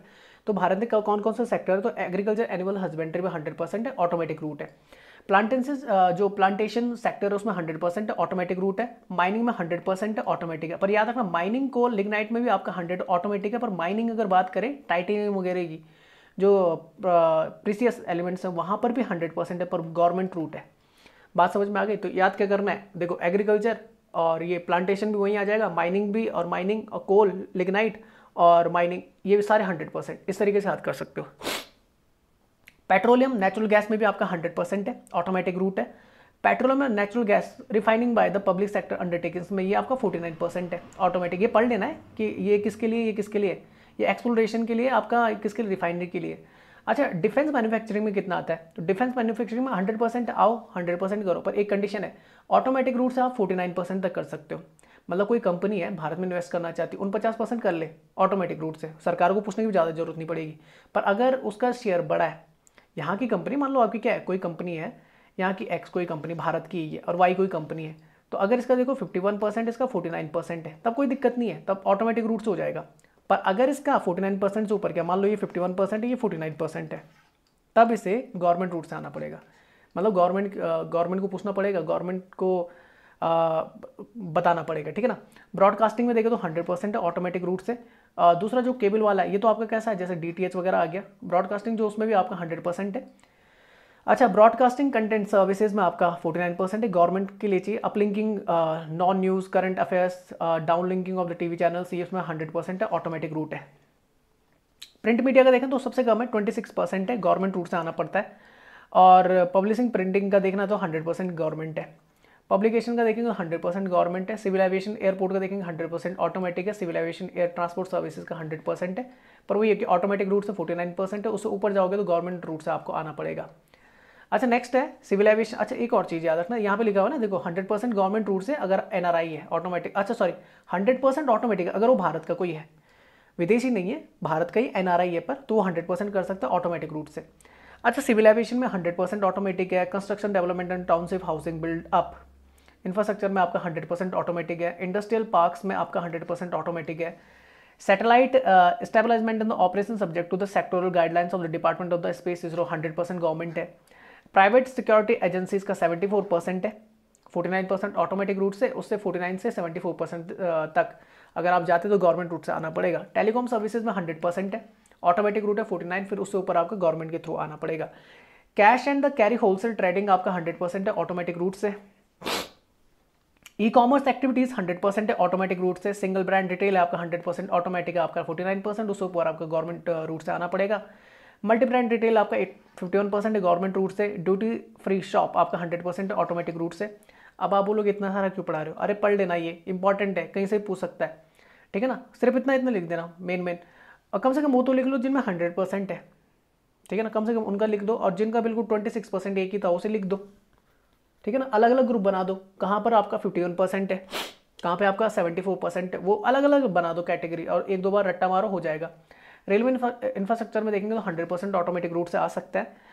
तो भारत में कौन कौन सा सेक्टर है तो एग्रीकल्चर एनिमल हस्बेंड्री में हंड्रेड परसेंट है ऑटोमेटिक रूट है प्लांटेंसेज जो प्लांटेशन सेक्टर है उसमें हंड्रेड परसेंट ऑटोमेटिक रूट है माइनिंग में हंड्रेड परसेंट ऑटोमेटिक है पर याद रखना माइनिंग को लिग्नाइट में भी आपका हंड्रेड ऑटोमेटिक है पर माइनिंग अगर बात करें टाइटेनियम वगैरह की जो प्रीसियस एलिमेंट्स हैं वहाँ पर भी हंड्रेड परसेंट है पर गवर्नमेंट रूट है बात समझ में आ गई तो याद क्या करना है देखो एग्रीकल्चर और ये प्लांटेशन भी वहीं आ जाएगा माइनिंग भी और माइनिंग और कोल लिग्नाइट और माइनिंग ये भी सारे हंड्रेड परसेंट इस तरीके से याद कर सकते हो पेट्रोलियम नेचुरल गैस में भी आपका हंड्रेड परसेंट है ऑटोमेटिक रूट है पेट्रोलियम और natural gas refining by the public sector undertakings में ये आपका फोर्टी नाइन परसेंट है ऑटोमेटिक ये पढ़ लेना है कि ये किसके लिए ये किसके लिए ये एक्सप्लोरेशन के लिए आपका किसके लिए रिफाइनरी के लिए अच्छा डिफेंस मैन्युफैक्चरिंग में कितना आता है तो डिफेंस मैन्युफैक्चरिंग में 100 परसेंट आओ 100 परसेंट करो पर एक कंडीशन है ऑटोमेटिक रूट से आप 49 परसेंट तक कर सकते हो मतलब कोई कंपनी है भारत में इन्वेस्ट करना चाहती है उन पचास परसेंट कर ले ऑटोमेटिक रूट से सरकार को पूछने की ज़्यादा जरूरत नहीं पड़ेगी पर अगर उसका शेयर बड़ा है यहाँ की कंपनी मान लो आपकी क्या है कोई कंपनी है यहाँ की एक्स कोई कंपनी भारत की है और वाई कोई कंपनी है तो अगर इसका देखो वन परसेंट इसका नाइन परसेंट है तब कोई दिक्कत नहीं है तब ऑटोमेटिक रूट से हो जाएगा पर अगर इसका 49 परसेंट से ऊपर क्या मान लो ये 51 परसेंट है ये 49 परसेंट है तब इसे गवर्नमेंट रूट से आना पड़ेगा मतलब गवर्नमेंट गवर्नमेंट को पूछना पड़ेगा गवर्नमेंट को आ, बताना पड़ेगा ठीक है ना ब्रॉडकास्टिंग में देखें तो हंड्रेड परसेंट है ऑटोमेटिक रूट से आ, दूसरा जो केबल वाला है ये तो आपका कैसा है जैसे डी वगैरह आ गया ब्रॉडकास्टिंग जो उसमें भी आपका हंड्रेड परसेंट है अच्छा ब्रॉडकास्टिंग कंटेंट सर्विसेज में आपका 49 परसेंट है गवर्नमेंट के लिए चाहिए uplinking non news current affairs downlinking of the TV channels ये उसमें 100 परसेंट है ऑटोमेटिक रूट है प्रिंट मीडिया का देखें तो सबसे कम है 26 परसेंट है गवर्नमेंट रूट से आना पड़ता है और पब्लिशिंग प्रिंटिंग का देखना तो हंड्रेड परसेंट गवर्नमेंट है पब्लिकेशन का देखेंगे हंड्रेड परसेंट गवर्नमेंट है सिविलाइजेशन एयरपोर्ट का देखेंगे हंड्रेड परसेंट ऑटोमेटिक है सिविलाइजेशन एयर ट्रांसपोर्ट सर्विसेज का हंड्रेड परसेंट है पर वो ये कि ऑटोमेटिक रूट से फोर्टी नाइन परसेंट है उससे ऊपर जाओगे तो गवर्नमेंट रूट से आपको आना पड़ेगा अच्छा नेक्स्ट है सिविलाइजेशन अच्छा एक और चीज़ याद रखना यहाँ पे लिखा हुआ ना देखो 100 परसेंट गवर्नमेंट रूट से अगर एनआरआई है ऑटोमेटिक अच्छा सॉरी 100 परसेंट ऑटोमेटिक अगर वो भारत का कोई है विदेशी नहीं है भारत का ही एनआरआई है पर तो वो हंड्रेड परसेंट कर सकता है ऑटोमेटिक रूट से अच्छा सिविलाइजेशन में हंड्रेड परसेंट ऑटोमेटिक है construction development and township housing build up infrastructure में आपका हंड्रेड परसेंट ऑटोमेटिक है इंडस्ट्रियल पार्क्स में आपका हंड्रेड परसेंट ऑटोमेटिक है establishment in the operation subject to the sectoral guidelines of the department of the space is row hundred percent government है private security agencies का 74 percent है 49 percent automatic route से उससे 49 से 74 percent तक अगर आप जाते तो गवर्नमेंट रूट से आना पड़ेगा टेलीकॉम सर्विसेज में 100 परसेंट है ऑटोमेटिक रूट है 49 फिर उससे ऊपर आपको गवर्नमेंट के थ्रू आना पड़ेगा cash and the carry wholesale trading आपका हंड्रेड परसेंट है ऑटोमेटिक रूट से ई कॉमर्स एक्टिविटीज 100 परसेंट है ऑटोमेटिक रूट से सिंगल ब्रांड रिटेल आपका 100 परसेंट ऑटोमेटिक आपका 49 परसेंट उसके ऊपर आपका गवर्नमेंट रूट से आना पड़ेगा मल्टी ब्रांड रिटेल आपका at fifty one percent government route से ड्यूटी फ्री शॉप आपका हंड्रेड परसेंट ऑटोमेटिक रूट से अब आप बोलोगे इतना सारा क्यों पढ़ा रहे हो अरे पढ़ लेना ये इंपॉर्टेंट है कहीं से पूछ सकता है ठीक है ना सिर्फ इतना इतना लिख देना मेन मेन और कम से कम वो तो लिख लो जिनमें हंड्रेड परसेंट है ठीक है ना कम से कम उनका लिख दो और जिनका बिल्कुल ट्वेंटी सिक्स परसेंट एक ही था उसे लिख दो ठीक है ना अलग अलग ग्रुप बना दो कहाँ पर आपका फिफ्टी वन परसेंट है कहाँ पर आपका सेवेंटी फोर परसेंट है वो अलग अलग बना दो कैटेगरी और एक दो बार रट्टा मारो हो जाएगा रेलवे इंफ्रास्ट्रक्चर में देखेंगे तो हंड्रेड परसेंट ऑटोमेटिक रूट से आ सकता है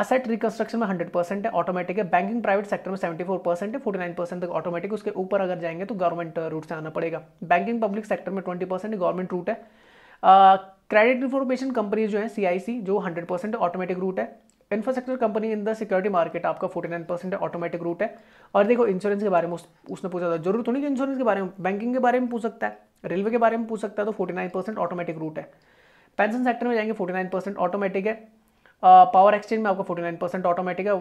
असेट uh, रिकंस्ट्रक्शन में हंड्रेड परसेंट है ऑटोमेटिक है बैंकिंग प्राइवेट सेक्टर में सेवेंटी फोर परसेंट है फोर्टी नाइन परसेंट तक ऑटोमेटिक उसके ऊपर अगर जाएंगे तो गवर्नमेंट रूट uh, से आना पड़ेगा बैंकिंग पब्लिक सेक्टर में ट्वेंटी परसेंट गवर्नमेंट रूट है क्रेडिट इन्फॉर्मेशन कंपनी जो है सीआईसी जो हंड्रेड परसेंट ऑटोमेटिक रूट है infrastructure company in the security market आपका नाइन परसेंट ऑटोमेटिक रूट है और देखो इंश्योरेंस के बारे में उस, उसने पूछा था जरूरत नहीं कि इंश्योरेंस के बारे में बैंकिंग के बारे में पूछ सकता है रेलवे के बारे में पूछ सकता है तो नाइन परसेंट ऑटोमेटिक रूट है पेंशन सेक्टर में जाएंगे 49 परसेंट ऑटोमेटिक है पावर uh, एक्सचेंज में आपको 49 परसेंट ऑटोमेटिक है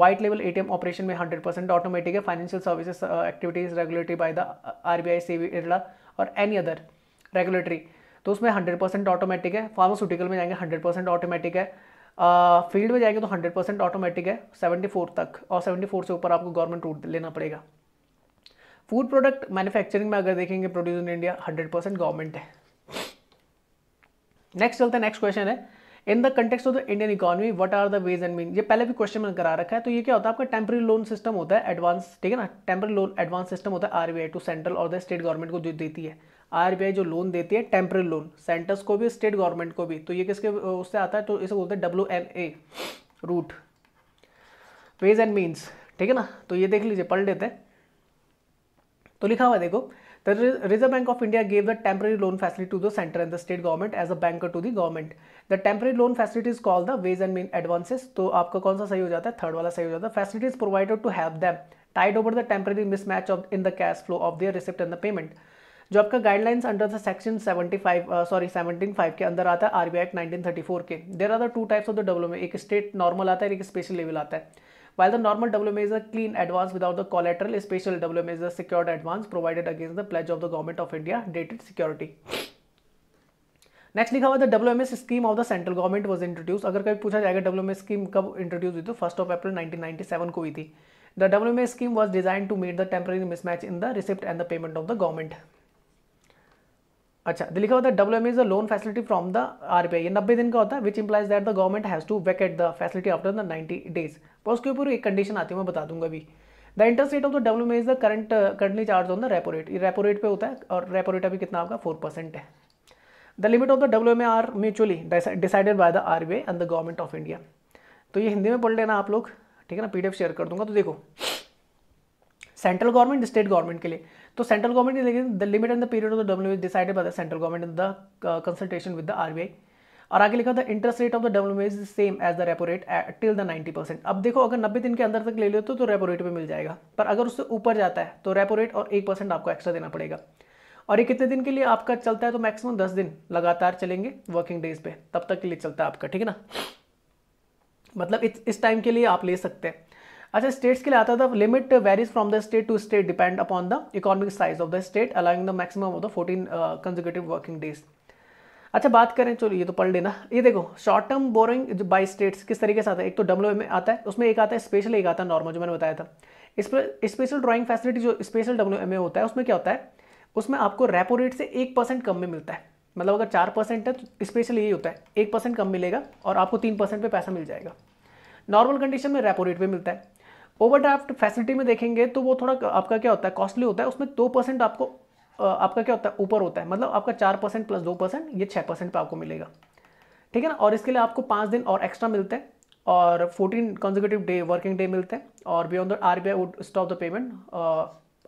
वाइट लेवल एटीएम ऑपरेशन में 100 परसेंट ऑटोमेटिक है financial services activities regulatory by the RBI SEBI IRDA और एनी अदर रेगुलेटरी तो उसमें 100 परसेंट ऑटोमेटिक है फार्मास्यूटिकल में जाएंगे 100 परसेंट ऑटोमेटिक है फील्ड uh, में जाएंगे तो 100 परसेंट ऑटोमेटिक है 74 तक और 74 से ऊपर आपको गवर्नमेंट रूट लेना पड़ेगा फूड प्रोडक्ट मैन्युफैक्चरिंग में अगर देखेंगे produce in India 100 percent government है नेक्स्ट चलते हैं नेक्स्ट क्वेश्चन है in the context of the Indian economy what are the ways and means ये पहले भी क्वेश्चन मैंने करा रखा है तो ये क्या होता है आपका टेम्प्री लोन सिस्टम होता है एडवांस ठीक है ना टेम्प्री लोन एडवांस सिस्टम होता है आरबीआई टू सेंट्रल और द स्टेट गवर्नमेंट को जो देती है आरबीआई जो लोन देती है टेम्प्री लोन सेंटर्स को भी स्टेट गवर्नमेंट को भी तो ये किसके उससे आता है तो इसे बोलते हैं W M A route ways and means ठीक है ना तो ये देख लीजिए पढ़ लेते हैं तो लिखा हुआ देखो The Reserve Bank of India gave the temporary loan facility to the center and the state government as a banker to the government. The temporary loan facility is called the ways and mean advances. तो आपका कौन सा सही हो जाता है third वाला सही हो जाता है facilities provided to help them tide over the temporary mismatch of in the cash flow of their receipt and the payment जो आपका guidelines under the section 75 sorry seventeen five के अंदर आता है आरबीआई एक्ट 1934 के there are the two types of the development एक state normal आता है एक स्पेशल लेवल आता है While the normal WMA is a clean advance without the collateral, a special WMA is a secured advance provided against the pledge of the Government of India dated security. Next लिखा हुआ था W M S scheme of the central government was introduce अगर कभी पूछा जाएगा W M S scheme कब introduce हुई तो फर्स्ट ऑफ अप्रैल 1997 को हुई थी the W M S scheme was design to meet the temporary mismatch in the receipt and the payment of the government अच्छा तो लिखा होता है W M is a loan facility from the are ये नब्बे दिन का होता है which implies that the government has to vacate the facility after the ninety days पर उसके ऊपर एक कंडीशन आती है मैं बता दूंगा अभी the interest rate of the W M is the current currently charge on the repo rate ये रेपो रेट पर होता है और रेपो रेट अभी कितना आपका फोर परसेंट है the limit of the W M are mutually decided by the R B I and the government of India तो ये हिंदी में पढ़ लेना आप लोग ठीक है ना पी शेयर कर दूंगा तो देखो सेंट्रल गवर्नमेंट स्टेट गवर्नमेंट के लिए तो सेंट्रल गवर्नमेंट के लिए the limit and the period of the W decided by the central government in the consultation with the RBI और आगे लिखा the interest rate of the W is same as the repo rate till the ninety percent अब देखो अगर नब्बे दिन के अंदर तक ले लेते हो तो रेपो रेट पर मिल जाएगा पर अगर उससे ऊपर जाता है तो रेपो रेट और एक परसेंट आपको एक्स्ट्रा देना पड़ेगा और ये कितने दिन के लिए आपका चलता है तो मैक्सिमम दस दिन लगातार चलेंगे वर्किंग डेज पे तब तक के लिए चलता है आपका ठीक है ना मतलब इस टाइम के लिए आप ले सकते हैं अच्छा स्टेट्स के लिए आता था limit varies from the state to state depend upon the economic size of the state allowing the maximum of the fourteen consecutive working days अच्छा बात करें चलो ये तो पढ़ लेना ये देखो शॉर्ट टर्म बोरिंग जो बाई स्टेट्स किस तरीके से आता है एक तो डब्ल्यू में आता है उसमें एक आता है स्पेशल एक आता है नॉर्मल जो मैंने बताया था इस पर स्पेशल ड्राइंग फैसिलिटी जो स्पेशल डब्ल्यू एम ए होता है उसमें क्या होता है उसमें आपको रेपो रेट से एक परसेंट कम में मिलता है मतलब अगर चार परसेंट है तो स्पेशल यही होता है एक परसेंट कम मिलेगा और आपको तीन परसेंट पर पैसा मिल जाएगा नॉर्मल कंडीशन में रेपो रेट पर मिलता है ओवरड्राफ्ट फैसिलिटी में देखेंगे तो वो थोड़ा आपका क्या होता है कॉस्टली होता है उसमें दो परसेंट आपको आपका क्या होता है ऊपर होता है मतलब आपका चार परसेंट प्लस दो परसेंट ये छः परसेंट पर आपको मिलेगा ठीक है ना और इसके लिए आपको पाँच दिन और एक्स्ट्रा मिलते हैं और fourteen conservative day working day मिलते हैं और beyond the R B I would stop the payment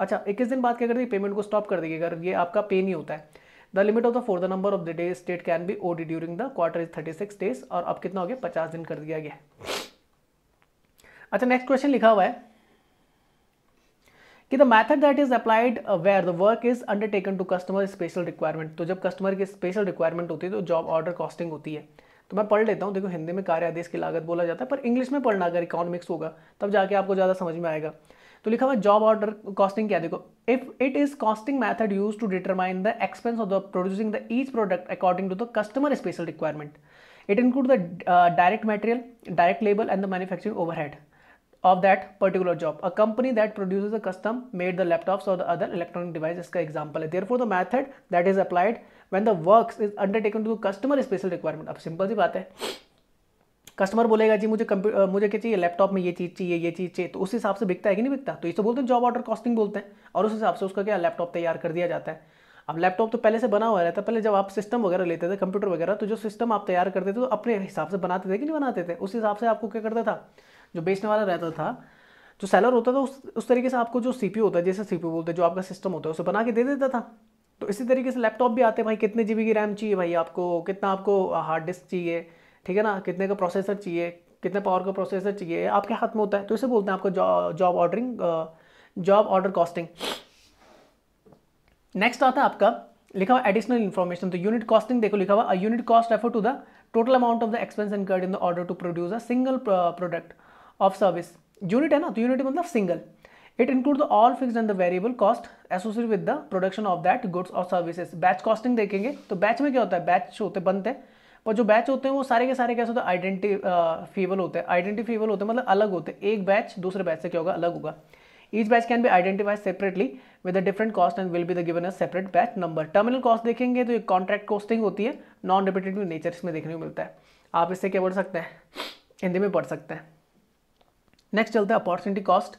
अच्छा इक्कीस दिन बाद क्या कर दी पेमेंट को स्टॉप कर देगी अगर ये आपका पे नहीं होता है the limit of the four the number of the day state can be OD during the quarter is thirty six days और अब कितना हो गया पचास दिन कर दिया गया है अच्छा नेक्स्ट क्वेश्चन लिखा हुआ है कि the method that is applied where the work is undertaken to customer special requirement तो जब कस्टमर की स्पेशल रिक्वायरमेंट होती है तो जॉब ऑर्डर कॉस्टिंग होती है तो मैं पढ़ लेता हूँ देखो हिंदी में कार्य आदेश की लागत बोला जाता है पर इंग्लिश में पढ़ना अगर इकोनॉमिक्स होगा तब जाके आपको ज़्यादा समझ में आएगा तो लिखा हुआ जॉब ऑर्डर कॉस्टिंग क्या देखो if it is costing method use to determine the expense of the producing the each product according to the customer special requirement it include the direct material direct labour and the manufacturing overhead of that particular job a company that produce a custom made the laptops और the other electronic device is का example है. Therefore, the method that is applied when the works is undertaken to customer special requirement अब simple सी बात है customer बोलेगा जी मुझे computer मुझे क्या चाहिए लैपटॉप में ये चीज़ चाहिए ये चीज़ चाहिए तो उस हिसाब से बिकता है कि नहीं बिकता तो इसे बोलते हैं जॉब ऑर्डर कॉस्टिंग बोलते हैं और उस हिसाब से उसका क्या लैपटॉप तैयार कर दिया जाता है अब लैपटॉप तो पहले से बना हुआ रहता है पहले जब आप सिस्टम वगैरह लेते थे कंप्यूटर वगैरह तो जो सिस्टम आप तैयार करते थे तो अपने हिसाब से बनाते थे कि नहीं बनाते थे उस हिसाब से आपको क्या करता था जो बेचने वाला रहता था जो सेलर होता था उस उस तरीके से आपको जो सी होता है जैसे सी बोलते हैं जो आपका सिस्टम होता है उसे बना के दे देता था तो इसी तरीके से लैपटॉप भी आते हैं भाई कितने जी की रैम चाहिए भाई आपको कितना आपको हार्ड डिस्क चाहिए ठीक है ना कितने का प्रोसेसर चाहिए कितने पावर का प्रोसेसर चाहिए आपके हाथ में होता है तो इसे बोलते हैं आपको job ordering job order costing next आता है आपका लिखा हुआ एडिशनल इन्फॉर्मेशन तो यूनिट कॉस्टिंग देखो लिखा हुआ unit cost refer to the total amount of the expense incurred in the order to produce a single product of service unit है ना तो यूनिट मतलब single it include the all fix and the variable cost associate with the production of that goods और services batch costing देखेंगे तो batch में क्या होता है बैच होते बनते हैं पर जो बैच होते हैं वो सारे के सारे कैसे होते हैं आइडेंटिफिएबल uh, होते हैं आइडेंटिफिएबल होते हैं मतलब अलग होते हैं एक बैच दूसरे बैच से क्या होगा अलग होगा each batch can be identify separately with a different cost and will be the given a separate batch number terminal cost देखेंगे तो एक कॉन्ट्रैक्ट कॉस्टिंग होती है नॉन रिपीटेटिव नेचर इसमें देखने को मिलता है आप इससे क्या पढ़ सकते हैं हिंदी में पढ़ सकते हैं नेक्स्ट चलते हैं अपॉर्चुनिटी कॉस्ट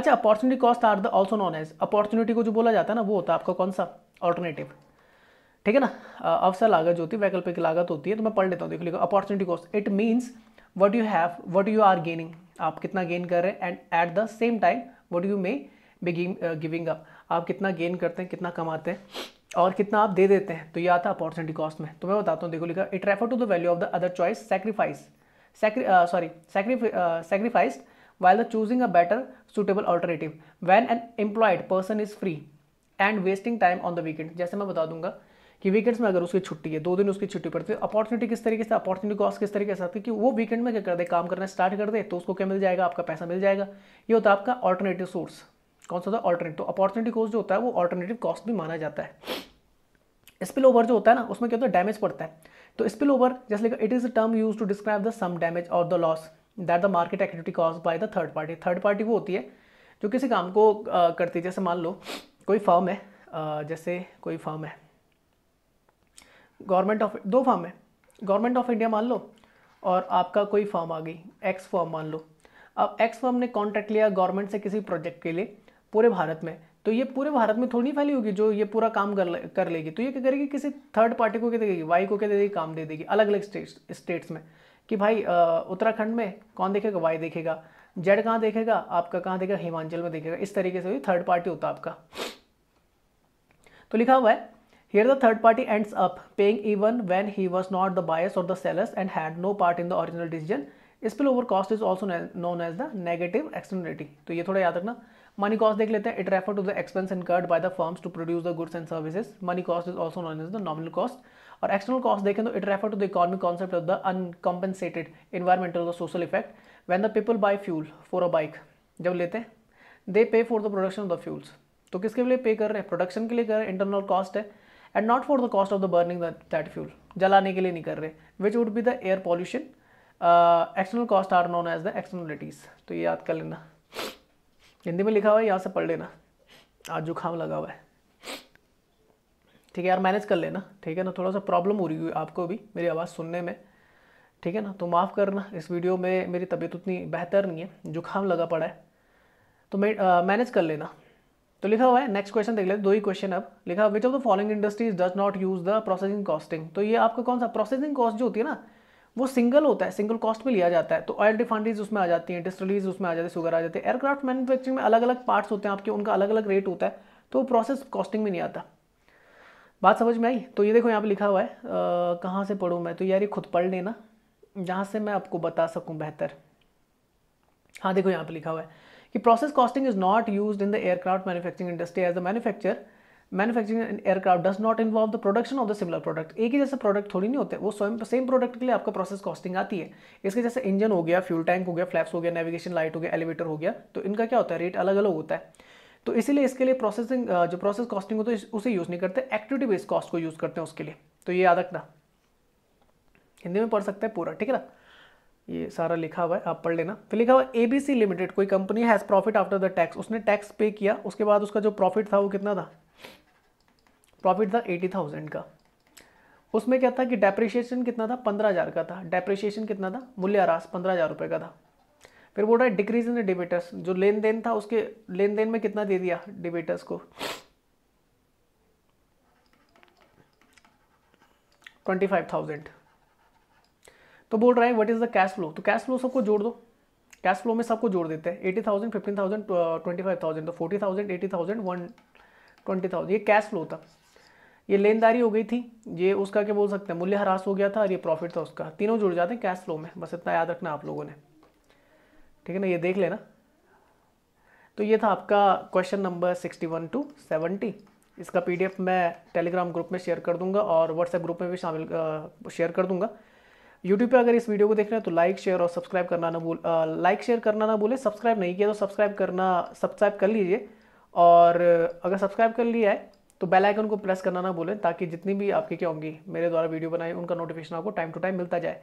अच्छा opportunity cost are the also known as opportunity को जो बोला जाता है ना वो होता है आपका कौन सा ऑल्टरनेटिव ठीक है ना अवसर लागत जो होती है वैकल्पिक लागत होती है तो मैं पढ़ लेता हूँ देख लीजिए opportunity cost it means what you have what you are gaining आप कितना गेन कर रहे हैं and at the same time what you may be giving up आप कितना गेन करते हैं कितना कमाते हैं और कितना आप दे देते हैं तो ये आता है अपॉर्चुनिटी कॉस्ट में तो मैं बताता हूँ देखो लिखा it refer to the value of the other choice sacrifice sorry sacrificed while the choosing a better suitable alternative when an employed person is free and wasting time on the weekend जैसे मैं बता दूंगा कि weekends में अगर उसकी छुट्टी है दो दिन उसकी छुट्टी पड़ती है अपॉर्चुनिटी किस तरीके से अपॉर्चुनिटी कॉस्ट किस तरीके से आती है कि वो वीकेंड में क्या कर दे काम करना स्टार्ट कर दे तो उसको क्या मिल जाएगा आपका पैसा मिल जाएगा ये होता है आपका ऑल्टरनेटिव सोर्स कौन सा होता है ऑल्टरनेटिव तो अपॉर्चुनिटी कॉस्ट जो होता है वो ऑल्टरनेटिव कॉस्ट भी माना जाता है स्पिल ओवर जो होता है ना उसमें क्या होता है डैमेज पड़ता है तो स्पिल ओवर जैसे it is a term use to describe the some damage और the loss that the market activity cause by the third party third party वो होती है जो किसी काम को करती है जैसे मान लो कोई फर्म है जैसे कोई फर्म है गवर्नमेंट ऑफ दो फर्म है गवर्नमेंट ऑफ इंडिया मान लो और आपका कोई फर्म आ गई एक्स फर्म मान लो अब एक्स फर्म ने कॉन्ट्रैक्ट लिया गवर्नमेंट से किसी प्रोजेक्ट के लिए पूरे भारत में तो ये पूरे भारत में थोड़ी फैली होगी जो ये पूरा काम कर ले, कर लेगी तो ये क्या करेगी किसी थर्ड पार्टी को क्या देगी वाई को क्या दे देगी काम दे देगी अलग अलग स्टेट्स स्टेट्स में कि भाई उत्तराखंड में कौन देखेगा वाई देखेगा जेड कहाँ देखेगा आपका कहाँ देखेगा हिमाचल में देखेगा इस तरीके से थर्ड पार्टी होता आपका तो लिखा हुआ है the third party ends up paying even even he he not the buyers और the sellers and had no part in the the decision spill over cost is also known as the negative externality तो ये थोड़ा याद रखना money cost देख लेते हैं it refer to the expense incurred by the firms to produce the goods and services money cost is also known as the nominal cost और external cost देखें तो it refer to the economic concept of the uncompensated environmental और social effect when the people buy fuel for a bike जब लेते हैं they pay for the production of the fuels तो किसके लिए पे कर रहे हैं प्रोडक्शन के लिए कर रहे हैं इंटरनल कॉस्ट है and not for the cost of the burning that fuel जलाने के लिए नहीं कर रहे which would be the air pollution external cost are known as the externalities तो ये याद कर लेना हिंदी में लिखा हुआ है यहाँ से पढ़ लेना आज जुकाम लगा हुआ है ठीक है यार मैनेज कर लेना ठीक है ना थोड़ा सा प्रॉब्लम हो रही हुई आपको भी मेरी आवाज़ सुनने में ठीक है ना तो माफ़ करना इस वीडियो में मेरी तबीयत उतनी बेहतर नहीं है जुकाम लगा पड़ा है तो मैं मैनेज कर लेना तो लिखा हुआ है नेक्स्ट क्वेश्चन देख लेते दो ही क्वेश्चन अब लिखा which of the following industries does not use the processing costing तो ये आपका कौन सा प्रोसेसिंग कॉस्ट जो होती है ना वो सिंगल होता है सिंगल कॉस्ट में लिया जाता है तो ऑयल रिफाइनरीज उसमें आ जाती है डिस्टरीज उसमें आ जाती है सुगर आ जाती है एयरक्राफ्ट मैन्युफैक्चरिंग में अलग अलग पार्ट्स होते हैं आपके उनका अलग अलग रेट होता है तो वो प्रोसेस कॉस्टिंग में नहीं आता बात समझ में आई तो ये देखो यहाँ पे लिखा हुआ है कहाँ से पढ़ूँ मैं तो यार ये खुद पढ़ लेना जहाँ से मैं आपको बता सकूँ बेहतर हाँ देखो यहाँ पे लिखा हुआ है कि process costing is not use in the aircraft manufacturing industry as a manufacture manufacturing aircraft does not involve the production of the similar product एक ही जैसे प्रोडक्ट थोड़ी नहीं होते वो स्वयं सेम प्रोडक्ट के लिए आपका प्रोसेस कॉस्टिंग आती है इसके जैसे इंजन हो गया फ्यूल टैंक हो गया फ्लैप्स हो गया नेविगेशन लाइट हो गया एलिवेटर हो गया तो इनका क्या होता है रेट अलग अलग होता है तो इसीलिए इसके लिए प्रोसेसिंग जो प्रोसेस कॉस्टिंग होती है उसे यूज़ नहीं करते एक्टिविटी बेस्ड कॉस्ट को यूज़ करते हैं उसके लिए तो ये याद रखना हिंदी में पढ़ सकते हैं पूरा ठीक है ना ये सारा लिखा हुआ है आप पढ़ लेना फिर तो लिखा हुआ एबीसी लिमिटेड कोई company has profit after the tax उसने टैक्स पे किया उसके बाद उसका जो प्रॉफिट था वो कितना था प्रॉफिट था एटी थाउजेंड का उसमें क्या था कि डेप्रिशिएशन कितना था पंद्रह हज़ार का था डेप्रिशिएशन कितना था मूल्यह्रास पंद्रह हज़ार रुपये का था फिर बोल रहा है डिक्रीज इन डिबेटर्स जो लेन देन था उसके लेन देन में कितना दे दिया डिबेटर्स को ट्वेंटी फाइव थाउजेंड तो बोल रहा है what is the cash flow तो कैश फ्लो सबको जोड़ दो कैश फ्लो में सबको जोड़ देते हैं eighty thousand fifteen thousand twenty five thousand तो forty thousand eighty thousand one twenty thousand ये कैश फ्लो था ये लेनदारी हो गई थी ये उसका क्या बोल सकते हैं मूल्य ह्रास हो गया था और ये प्रॉफिट था उसका तीनों जुड़ जाते हैं कैश फ्लो में बस इतना याद रखना आप लोगों ने ठीक है ना ये देख लेना तो ये था आपका question number sixty one two seventy इसका पीडीएफ मैं टेलीग्राम ग्रुप में शेयर कर दूंगा और व्हाट्सएप ग्रुप में भी शामिल शेयर कर दूंगा यूट्यूब पे अगर इस वीडियो को देख रहे हैं तो लाइक शेयर और सब्सक्राइब करना ना भूल लाइक शेयर करना ना भूलें सब्सक्राइब नहीं किया तो सब्सक्राइब करना सब्सक्राइब कर लीजिए और अगर सब्सक्राइब कर लिया है तो बेल आइकन को प्रेस करना ना भूलें ताकि जितनी भी आपकी क्या होंगी मेरे द्वारा वीडियो बनाए उनका नोटिफिकेशन आपको टाइम टू टाइम मिलता जाए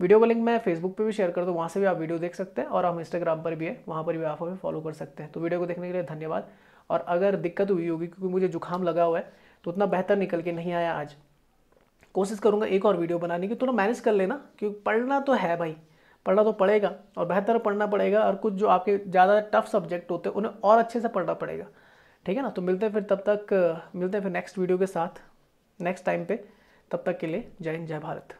वीडियो का लिंक मैं फेसबुक पे भी शेयर करता हूँ वहाँ से भी आप वीडियो देख सकते हैं और हम इंस्टाग्राम पर भी है वहाँ पर भी आप हमें फॉलो कर सकते हैं तो वीडियो को देखने के लिए धन्यवाद और अगर दिक्कत हुई होगी क्योंकि मुझे जुकाम लगा हुआ है तो उतना बेहतर निकल के नहीं आया आज कोशिश करूँगा एक और वीडियो बनाने की थोड़ा मैनेज कर लेना क्योंकि पढ़ना तो है भाई पढ़ना तो पड़ेगा और बेहतर पढ़ना पड़ेगा और कुछ जो आपके ज़्यादा टफ सब्जेक्ट होते हैं उन्हें और अच्छे से पढ़ना पड़ेगा ठीक है ना तो मिलते हैं फिर तब तक मिलते हैं फिर नेक्स्ट वीडियो के साथ नेक्स्ट टाइम पे तब तक के लिए जय हिंद जय भारत